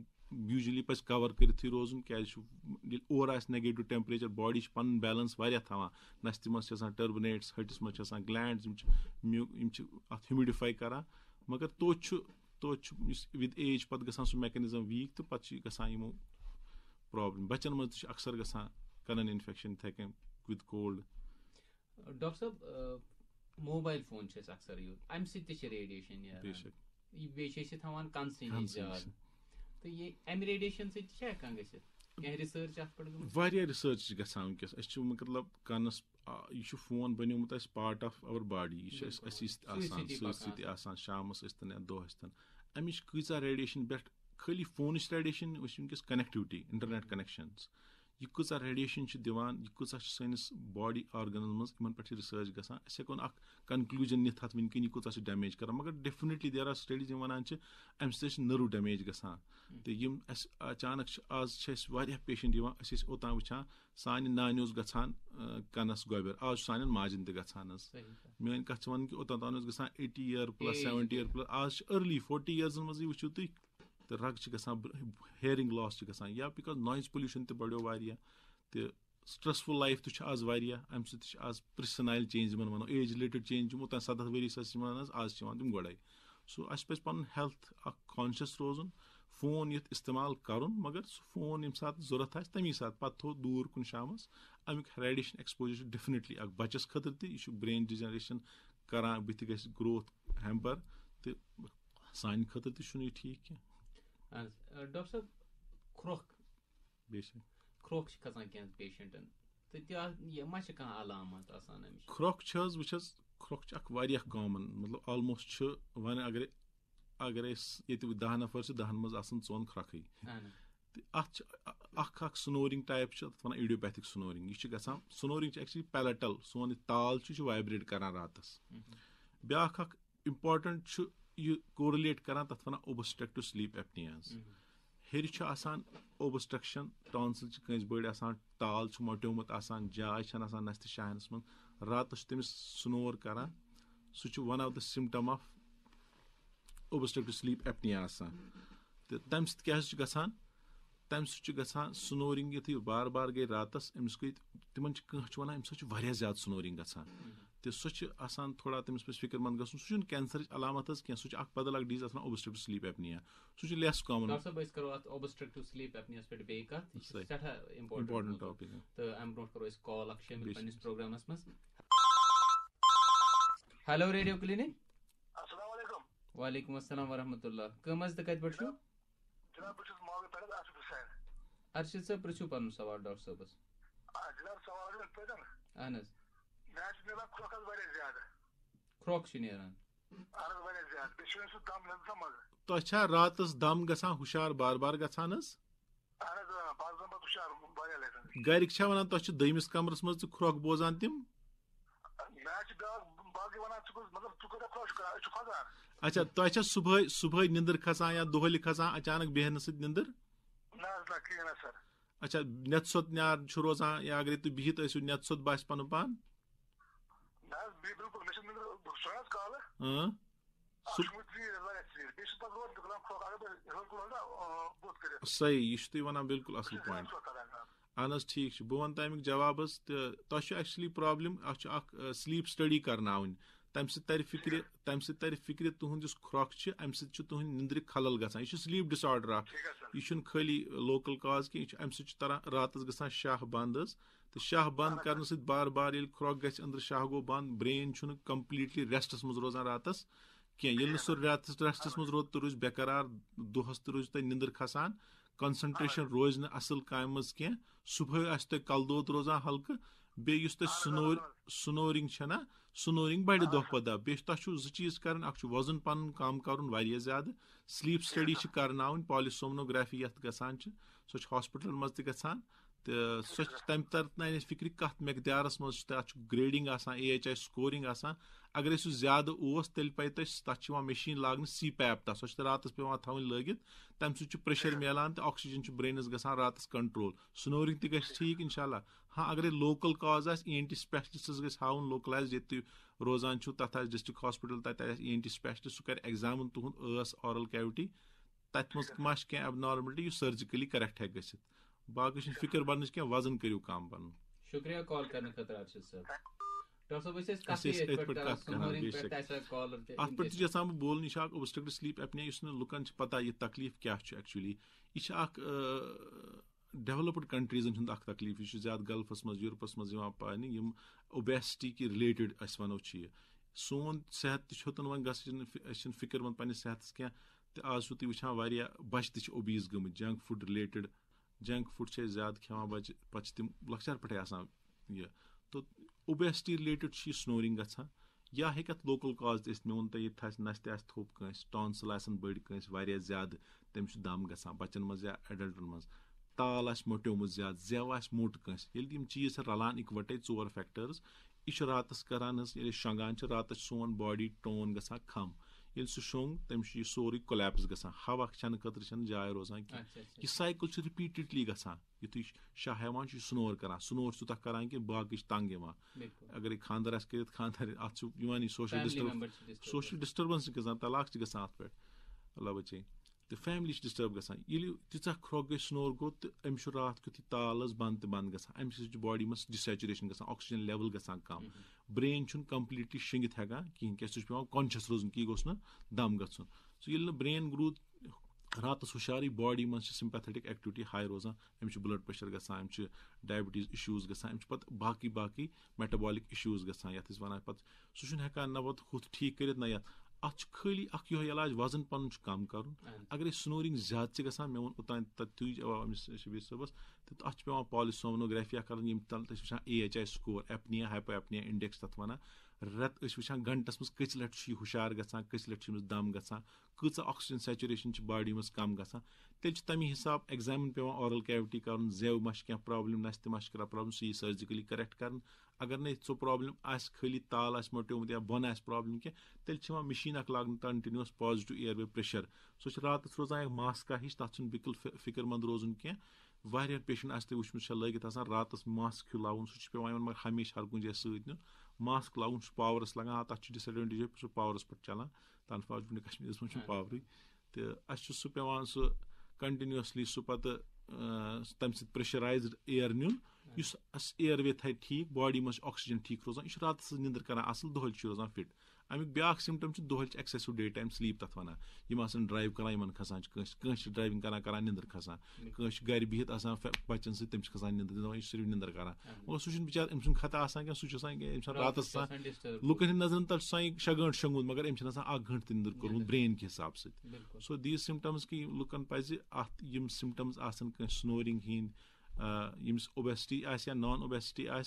یوٗجؤلی پَزِ کَوَر کٔرِتھٕے روزُن کیازِ چھُ ییٚلہِ اورٕ آسہِ نَگیٹِو ٹیمپریچر باڈی چھِ پَنُن بیلَنس واریاہ تھاوان نَستہِ منٛز چھِ آسان ٹٔربٕنیٹٕس ۂٹِس منٛز چھِ آسان گٕلینٛڈٕس یِم چھِ میوٗ یِم چھِ اَتھ ہیوٗمِڈِفاے کران مگر توتہِ چھُ توتہِ چھُ یُس وِد ایج پَتہٕ گژھان سُہ میکنِزم ویٖک تہٕ پَتہٕ چھِ گژھان یِمو پرٛابلِم بَچَن منٛز تہِ چھِ اَکثر گژھان کَنَن اِنفیٚکشَن یِتھَے کٔنۍ وِد کولڈ ڈاکٹر صٲب موبایل فون چھِ أسۍ اَکثر یوٗز اَمہِ سۭتۍ تہِ چھِ ریڈیشن بیٚیہِ چھِ أسۍ یہِ تھاوان کَنسٕے نِش زیادٕ تہٕ یہِ اَمہِ ریڈیشن سۭتۍ چھا ہٮ۪کان گٔژھِتھ کینٛہہ رِسٲرٕچ اَتھ پٮ۪ٹھ گٔمٕژ واریاہ رِسٲرٕچ چھِ گژھان وٕنکیٚس أسۍ چھِ مطلب کَنَس یہِ چھُ فون بَنیومُت اَسہِ پارٹ آف اَور باڈی یہِ چھُ اَسہِ اَسی سۭتۍ آسان سۭتۍ سۭتۍ آسان شامَس ٲسۍ تَن یا دۄہَس تَن اَمِچ کۭژاہ ریڈیشن پٮ۪ٹھ خٲلی فونٕچ ریڈیشن أسۍ چھِ وٕنکیٚس کَنیکٹِوِٹی اِنٹرنیٹ کَنیکشَنٕز یہِ کۭژاہ ریڈیشن چھِ دِوان یہِ کۭژاہ چھِ سٲنِس باڈی آرگنن منٛز یِمن پٮ۪ٹھ چھِ رِسٲرٕچ گژھان أسۍ ہٮ۪کو نہٕ اکھ کنکلوٗجن نِتھ اَتھ وٕنکیٚن یہِ کۭژاہ چھِ ڈیمیج کران مگر ڈیفِنِٹلی دیر آر سٹڈیٖز یِم وَنان چھِ اَمہِ سۭتۍ چھِ نٔرو ڈیمیج گژھان تہٕ یِم اَسہِ اچانک چھِ آز چھِ اَسہِ واریاہ پیشنٹ یِوان أسۍ ٲسۍ اوٚتام وٕچھان سانہِ نانہِ اوس گژھان کَنَس گۄبٮ۪ر آز چھُ سانٮ۪ن ماجن تہِ گژھان حظ میٲنۍ کَتھ چھِ وَنان کہِ اوٚتام تام اوس گژھان eighty year plus seventy year plus آز چھِ أرلی فوٹی یِیٲرزن منٛزٕے وٕچھِو تُہۍ تہٕ رگ چھِ گژھان ہیرِنٛگ لاس چھِ گژھان یا بِکاز نویِز پوٚلوٗشن تہِ بڑیو واریاہ تہِ سٹرٛسفُل لایف تہِ چھُ آز واریاہ اَمہِ سۭتۍ تہِ چھِ آز پٔرسٕنایل چینج یِمن وَنو ایج رِلیٹِڈ چینج یِمو تام سَتَتھ ؤری ٲسۍ یِمن حظ آز چھِ یِوان تِم گۄڈے سو اَسہِ پَزِ پَنُن ہیٚلتھ اکھ کانشیس روزُن فون یُتھ اِستعمال کَرُن مگر سُہ فون ییٚمہِ ساتہٕ ضوٚرتھ آسہِ تَمی ساتہٕ پَتہٕ تھوٚو دوٗر کُن شامَس اَمیُک ریڈیشن ایٚکسپوجر چھُ ڈیفِنِٹلی اکھ بَچَس خٲطرٕ تہِ یہِ چھُ برین ڈِجنریشن کران بٕتھِ گژھِ گروتھ ہیمپر تہٕ سانہِ خٲطرٕ تہِ چھُنہٕ یہِ ٹھیٖک کینٛہہ ڈاکٹر صٲب کھرٛۄکھ کھرٛۄکھ چھِ کھَسان کینٛہہ پیشَنٹَن تہٕ تہِ یہِ ما چھِ کانٛہہ علامات آسان أمِس کھرٛۄکھ چھِ حظ وٕچھ حظ کھرٛۄکھ چھِ اَکھ واریاہ کامَن مطلب آلموسٹ چھِ وَنان اگرے اگر أسۍ ییٚتہِ دَہ نفر چھِ دَہَن منٛز آسان ژۄن کھرٛۄکھٕے تہٕ اَتھ چھِ اَکھ اَکھ سنورِنٛگ ٹایپ چھِ اَتھ وَنان ایٖڈیوپیتھِک سنورِنٛگ یہِ چھِ گژھان سنورِنٛگ چھِ ایٚکچُلی پیلٹل سون یہِ تال چھُ یہِ چھُ وایبریٹ کران راتَس بیٛاکھ اَکھ اِمپاٹَنٹ چھُ यہِ کورلیٹ کران تتھ ونان اوبسٹرکٹِو سلیٖپ ایپنیاز ہیٚرِ چھُ آسان اوبسٹرکشن ٹانسل چھِ کٲنٛسہِ بٔڑۍ آسان ٹال چھُ مۄٹیومُت آسان جاے چھنہٕ آسان نستہِ شاہنس منٛز راتس چھُ تٔمِس سنور کران سُہ چھُ one of the symptom of obstructive sleep apnoea آسان تہٕ تمہِ سۭتۍ کیاہ حظ چھُ گژھان تمہِ سۭتۍ چھُ گژھان سنورِنٛگ یُتھُے بار بار گٔے راتس أمِس گٔے تِمن چھِ کانٛہہ چھُ وَنان أمِس حظ چھُ واریاہ زیادٕ سنورِنٛگ گژھان تہِ سۄ چھِ آسان تھوڑا تٔمِس پَزِ فِکِر منٛد گژھُن سُہ چھُنہٕ کینسرٕچ علامت حظ کینٛہہ سُہ چھُ اکھ بدل اکھ ڈیٖز آسان اوبسٹرکٹ سلیٖپ ایپنِیا سُہ چھُ لیس کامَن اِمپاٹنٹ ٹاپِک تہٕ اَمہِ برونٛٹھ کرو أسۍ کال اکھ شٲمِل پَنٕنِس پروگرامَس منٛز ہیلو ریڈیو کِلِنِک وعلیکُم اسلام ورحمتہ اللہ کٕم حظ تہٕ کَتہِ پٮ۪ٹھ چھُو ارشد صٲب پرٕژھِو پَنُن سوال ڈاکٹر صٲبَس اہن حظ Mersin'de krokas böyle ziyade. Krok şiniyaran. Arada böyle ziyade. Beşincisi dam yazılamadı. तो अच्छा रातस दम गसान हुशार बार बार गसानस Arada bazen bak uşağım böyle lazım. गरिक छा वनान तस छ दमिस कमरस मज ख्रोक बोजान तिम Mersin daha bazı bana çıkıyoruz. Mesela Türkiye'de kroş kadar. Şu kadar. अच्छा तो अच्छा सुबह सुबह निंदर खसान या दोहली खसान अचानक बेहन सित निंदर Nazla kıyına sar. अच्छा नेत सोत न्यार छु रोजान या अगर तु बिहित ऐसु नेत सोत बास पनु पान بالبرو مش بالشراس قال اه صحیح یہِ چھُ تُہۍ وَنان بِلکُل اَصٕل پویِنٛٹ اہن حظ ٹھیٖک چھُ بہٕ وَنہٕ تۄہہِ اَمیُک جواب حظ تہٕ تۄہہِ چھُ ایٚکچُلی پرٛابلِم اَتھ چھُ اَکھ سلیٖپ سٹڈی کَرناوٕنۍ تَمہِ سۭتۍ تَرِ فِکرِ تَمہِ سۭتۍ تَرِ فِکرِ تُہُنٛد یُس کھرٛۄکھ چھِ اَمہِ سۭتۍ چھُ تُہُنٛد نِنٛدرِ خلل گژھان یہِ چھُ سلیٖپ ڈِس آرڈَر اَکھ یہِ چھُنہٕ خٲلی لوکَل کاز کینٛہہ یہِ چھُ اَمہِ سۭتۍ چھُ تَران راتَس گژھان شاہ بنٛد حظ तो शाह बंद कर सत बार बार ये खुराक गि अंदर शाह गो बंद ब्रेन कम्प्लीटली रेस्टस मज रोजान रातस कह सह रात रेस्टस मज रोद तो रोज बेकरार दोहस तो रोज तुम निंदर खसान कंसनट्रेशन रोज ना असल काम कह सुबह आह कल दोद रोजान हल्कह बेस तुम स्नोर स्नोरिंग ना सनोरिंग बढ़ दह पे दह बे तुम चीज कर वजन पन कम कर स्लीप स्टडी करना पॉलिसोमनोग्राफी ये गान सो हॉस्पिटल मज त تہٕ سۄ چھِ تَمہِ تَر تانۍ اَسہِ فِکرِ کَتھ میٚقدارَس منٛز چھُ تَتھ چھُ گریڈِنٛگ آسان اے ایچ آی سکورِنٛگ آسان اگرے سُہ زیادٕ اوس تیٚلہِ پَزِ تَتھ تَتھ چھِ یِوان مِشیٖن لاگنہٕ سی پیپ تَتھ سۄ چھِ راتَس پیٚوان تھاوٕنۍ لٲگِتھ تَمہِ سۭتۍ چھُ پریشر میلان تہٕ آکسیجن چھُ برینس گژھان راتس کنٹرول سنورِنٛگ تہِ گژھِ ٹھیٖک اِنشاءاللہ ہاں اگرے لوکل کاز آسہِ ای این ٹی سپیشلسٹس گژھِ ہاوُن لوکلایز ییٚتہِ تُہۍ روزان چھُو تتھ آسہِ ڈسٹرک ہاسپِٹل تتہِ آسہِ ای این ٹی سپیشلسٹ سُہ کرِ ایٚگزامن تُہُنٛد ٲس اورل کیوٹی تتہِ منٛز ما چھِ کینٛہہ ایبنارملٹی یُس سٔرجِکلی کریکٹ ہیٚکہِ گٔژھِتھ باقٕے چھِنہٕ فِکر بَننٕچ کینٛہہ وَزن کٔرِو کَم پَنُن شُکریہ کال کرنہٕ خٲطرٕ ارشد صٲب ڈاکٹر صٲب أسۍ ٲسۍ اَتھ پٮ۪ٹھ تہِ چھُ یژھان بہٕ بولُن یہِ چھُ اکھ اوبسٹرکٹ سلیٖپ ایپنیا یُس نہٕ لُکن چھِ پتہ یہِ تکلیٖف کیاہ چھُ ایکچُلی یہِ چھِ اکھ ڈیولپٕڈ کنٹریٖزن ہُنٛد اکھ تکلیٖف یہِ چھُ زیادٕ گلفس منٛز یوٗرپس منٛز یِوان پاینہٕ یِم اوبیسٹی کہِ رِلیٹڈ أسۍ وَنو چھِ یہِ سون صحت تہِ چھُ ہیوٚتُن وۄنۍ گژھان أسۍ چھِنہٕ فِکر منٛد پنٕنِس صحتس کینٛہہ تہٕ آز چھُو تُہۍ وٕچھان واریاہ بچہِ تہِ چھِ اوبیٖز گٔمٕتۍ junk food related junk food چھِ أسۍ زیادٕ کھٮ۪وان بَچہِ پَتہٕ چھِ تِم لۄکچار پٮ۪ٹھے آسان یہِ تو اوبیسٹی رِلیٹِڈ چھِ یہِ سنورِنٛگ گژھان یا ہیٚکہِ اَتھ لوکَل کاز تہِ ٲسِتھ مےٚ ووٚن تۄہہِ ییٚتہِ آسہِ نَس تہِ آسہِ تھوٚپ کٲنٛسہِ ٹانسٕل آسَن بٔڑۍ کٲنٛسہِ واریاہ زیادٕ تٔمِس چھُ دَم گژھان بَچَن منٛز یا ایڈَلٹَن منٛز تال آسہِ مۄٹیومُت زیادٕ زٮ۪و آسہِ موٚٹ کٲنٛسہِ ییٚلہِ یِم چیٖز چھِ رَلان اِکوَٹے ژور فیکٹٲرٕس یہِ چھُ راتَس کران حظ ییٚلہِ أسۍ شۄنٛگان چھِ راتَس چھِ سون باڈی ٹون گژھان کھَم ییٚلہِ سُہ شۄنٛگ تٔمِس چھُ یہِ سورُے کولیپٕس گژھان ہوا کھٮ۪نہٕ خٲطرٕ چھَنہٕ جاے روزان کینٛہہ یہِ سایکل چھُ رِپیٖٹِڈلی گژھان یُتھُے شاہ ہٮ۪وان چھُ یہِ سنور کران سنور چھُ تیوٗتاہ کران کہِ باقٕے چھِ تنٛگ یِوان اگرے خانٛدر آسہِ کٔرِتھ خانٛدر اَتھ چھُ یِوان یہِ سوشَل ڈِسٹٔرب سوشَل ڈِسٹٔربَنس چھِ گژھان طلاق چھِ گژھان اَتھ پٮ۪ٹھ اللہ بَچٲے تہٕ فیملی چھِ ڈِسٹٲرب گژھان ییٚلہِ تیٖژاہ کھرٛۄک گٔے سٕنور گوٚو تہٕ أمِس چھُ راتھ کیُتھ یہِ تال حظ بنٛد تہٕ بنٛد گژھان اَمہِ سۭتۍ چھِ باڈی منٛز ڈِسیچُریشن گژھان آکسیجن لیول گژھان کم برٛین چھُنہٕ کمپٕلیٖٹلی شۄنٛگِتھ ہٮ۪کان کِہیٖنۍ کیٛازِ سُہ چھُ پیٚوان کانشیس روزُن کہِ یہِ گوٚژھ نہٕ دم گژھُن سُہ ییٚلہِ نہٕ برٛین روٗد راتَس ہُشارٕے باڈی منٛز چھِ سِمپیتھیٹِک ایٚکٹِوِٹی ہاے روزان أمِس چھُ بٕلَڈ پریشر گژھان أمِس چھِ ڈایبِٹیٖز اِشوٗز گژھان أمِس چھِ پَتہٕ باقٕے باقٕے میٹابالِک اِشوٗز گژھان یَتھ أسۍ وَنان پَتہٕ سُہ چھُنہٕ ہٮ۪کان نہ پَتہٕ ہُتھ ٹھیٖک کٔرِتھ نہ یَتھ अत खाली अख इलाज वजन पन कम कर अगर स्नोरिंग ज्यादा ग मे वो ओतान तुज जवाब अमिस शबीर सबस अत पे पॉलिसोमनोग्राफिया कर H I score apnoea hypopnoea index तथा वनान رٮ۪تہٕ ٲسۍ وٕچھان گنٛٹس منٛز کٔژِ لٹہِ چھُ یہِ ہُشار گژھان کٔژِ لٹہِ چھُ أمِس دم گژھان کۭژاہ آکسیجن سیچُریشن چھِ باڈی منٛز کم گژھان تیٚلہِ چھُ تَمہِ حِساب ایٚگزامن پیٚوان اورل کیوِٹی کرُن زیو ما چھِ کینٛہہ پرابلِم نستہِ ما چھِ کانٛہہ پرابلم سُہ یی سٔرجِکلی کریکٹ کرُن اگر نہٕ سُہ پرابلم آسہِ خٲلی تال آسہِ مۄٹیومُت یا بۄن آسہِ پرابلم کینٛہہ تیٚلہِ چھِ یِوان مِشیٖن اکھ لاگنہٕ continuous positive airway pressure سُہ چھُ راتس روزان اکھ ماسکا ہِش تتھ چھُنہٕ بِلکُل فِکر منٛد روزُن کینٛہہ واریاہ پیشنٹ آسہِ تۄہہِ وٕچھمٕژ چھےٚ لٲگِتھ آسان راتس ماسک ہیٚو لاگُن سُہ چھُ پیٚوان یِمن مگر ہمیشہِ ہر کُنہِ جایہِ سۭتۍ نیُن ماسک لاگُن سُہ چھُ پاورَس لگان تَتھ چھُ ڈِس ایڈوینٹیج یہِ سُہ پاورَس پٮ۪ٹھ چلان تَنہٕ فاض جموں کشمیٖرَس منٛز چھُنہٕ پاورٕے تہٕ اَسہِ چھُ سُہ پیٚوان سُہ کَنٹِنیوسلی سُہ پَتہٕ تَمہِ سۭتۍ پریشرایزٕڈ اِیر نیُن یُس اَسہِ اِیر وے تھاوِ ٹھیٖک باڈی منٛز چھُ آکسیجن ٹھیٖک روزان یہِ چھُ راتَس نِندٕر کران اَصٕل دۄہلہِ چھُ روزان فِٹ अमिक ब्याक सिम्टम दोहच एक्सेसिव डे टाइम स्लीप तथा वन यम ड्राइव करान इन खसान कह ड्राइविंग करान करान निंदर खसान कह बिहत आसान बच्चन तम खसान निंदर सिर्फ निंदर करान मगर सह बिचार अम खत आसान क्या सह रात लुकन हंद नजरन तल शे गंट शंगुन मगर अम अख गंट तंदर ब्रेन के हिसाब सो दी दीज सिम्टम्स कि लुकन पे अत यम स्नोरिंग हिंद यम्स ओबेसिटी आ नॉन ओबेसिटी आ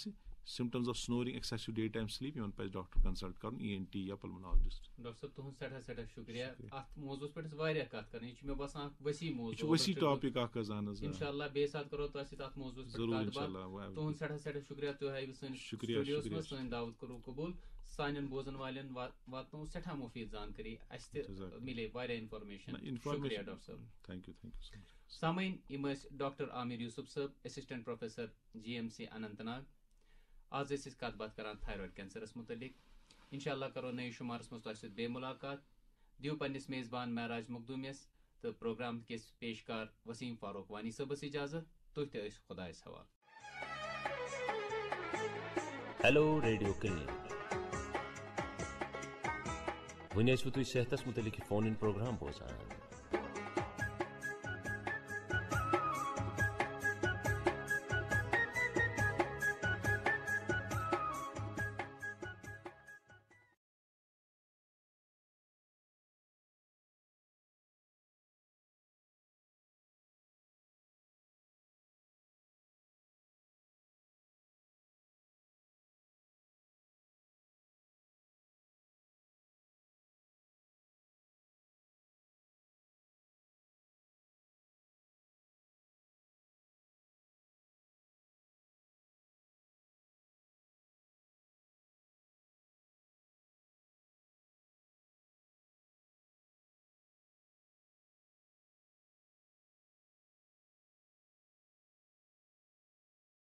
symptoms of snoring excessive day time sleep यहां पे डॉक्टर कंसल्ट करन ईएनटी या पल्मोनोलॉजिस्ट डॉक्टर तुम सेटा सेटा शुक्रिया अत मौजूस पे वारिय कथ करन ये मे बसा वसी मौजू वसी टॉपिक आ कजान जा इंशाल्लाह बेसात करो तो असी तात मौजूस पे बात बात तुम सेटा सेटा शुक्रिया तो है सन शुक्रिया शुक्रिया सन दावत करो कबूल सानन बोजन वालन वातो सेटा मुफीद जानकारी अस ते मिले वारिय इंफॉर्मेशन शुक्रिया डॉक्टर साहब thank you thank you so much समय इमस डॉक्टर आमिर यूसुफ साहब असिस्टेंट प्रोफेसर जीएमसी अनंतनाग आज ٲسۍ أسۍ کَتھ باتھ کران تھایرایڈ کینسرس مُتعلِق اِنشاءاللہ کرو نٔیِس شُمارس منٛز تۄہہِ سۭتۍ بیٚیہِ مُلاقات دِیِو پنٕنِس میزبان معراج مخدوٗمیس تہٕ پروگرام کِس پیشکار وسیٖم فاروق وانی صٲبس اِجازت تُہۍ تہِ ٲسۍ خۄدایس حوالہٕ ہیلو ریڈیو کلنِک وۄنۍ ٲسوٕ تُہۍ صحتس مُتعلِق یہِ فون اِن پروگرام بوزان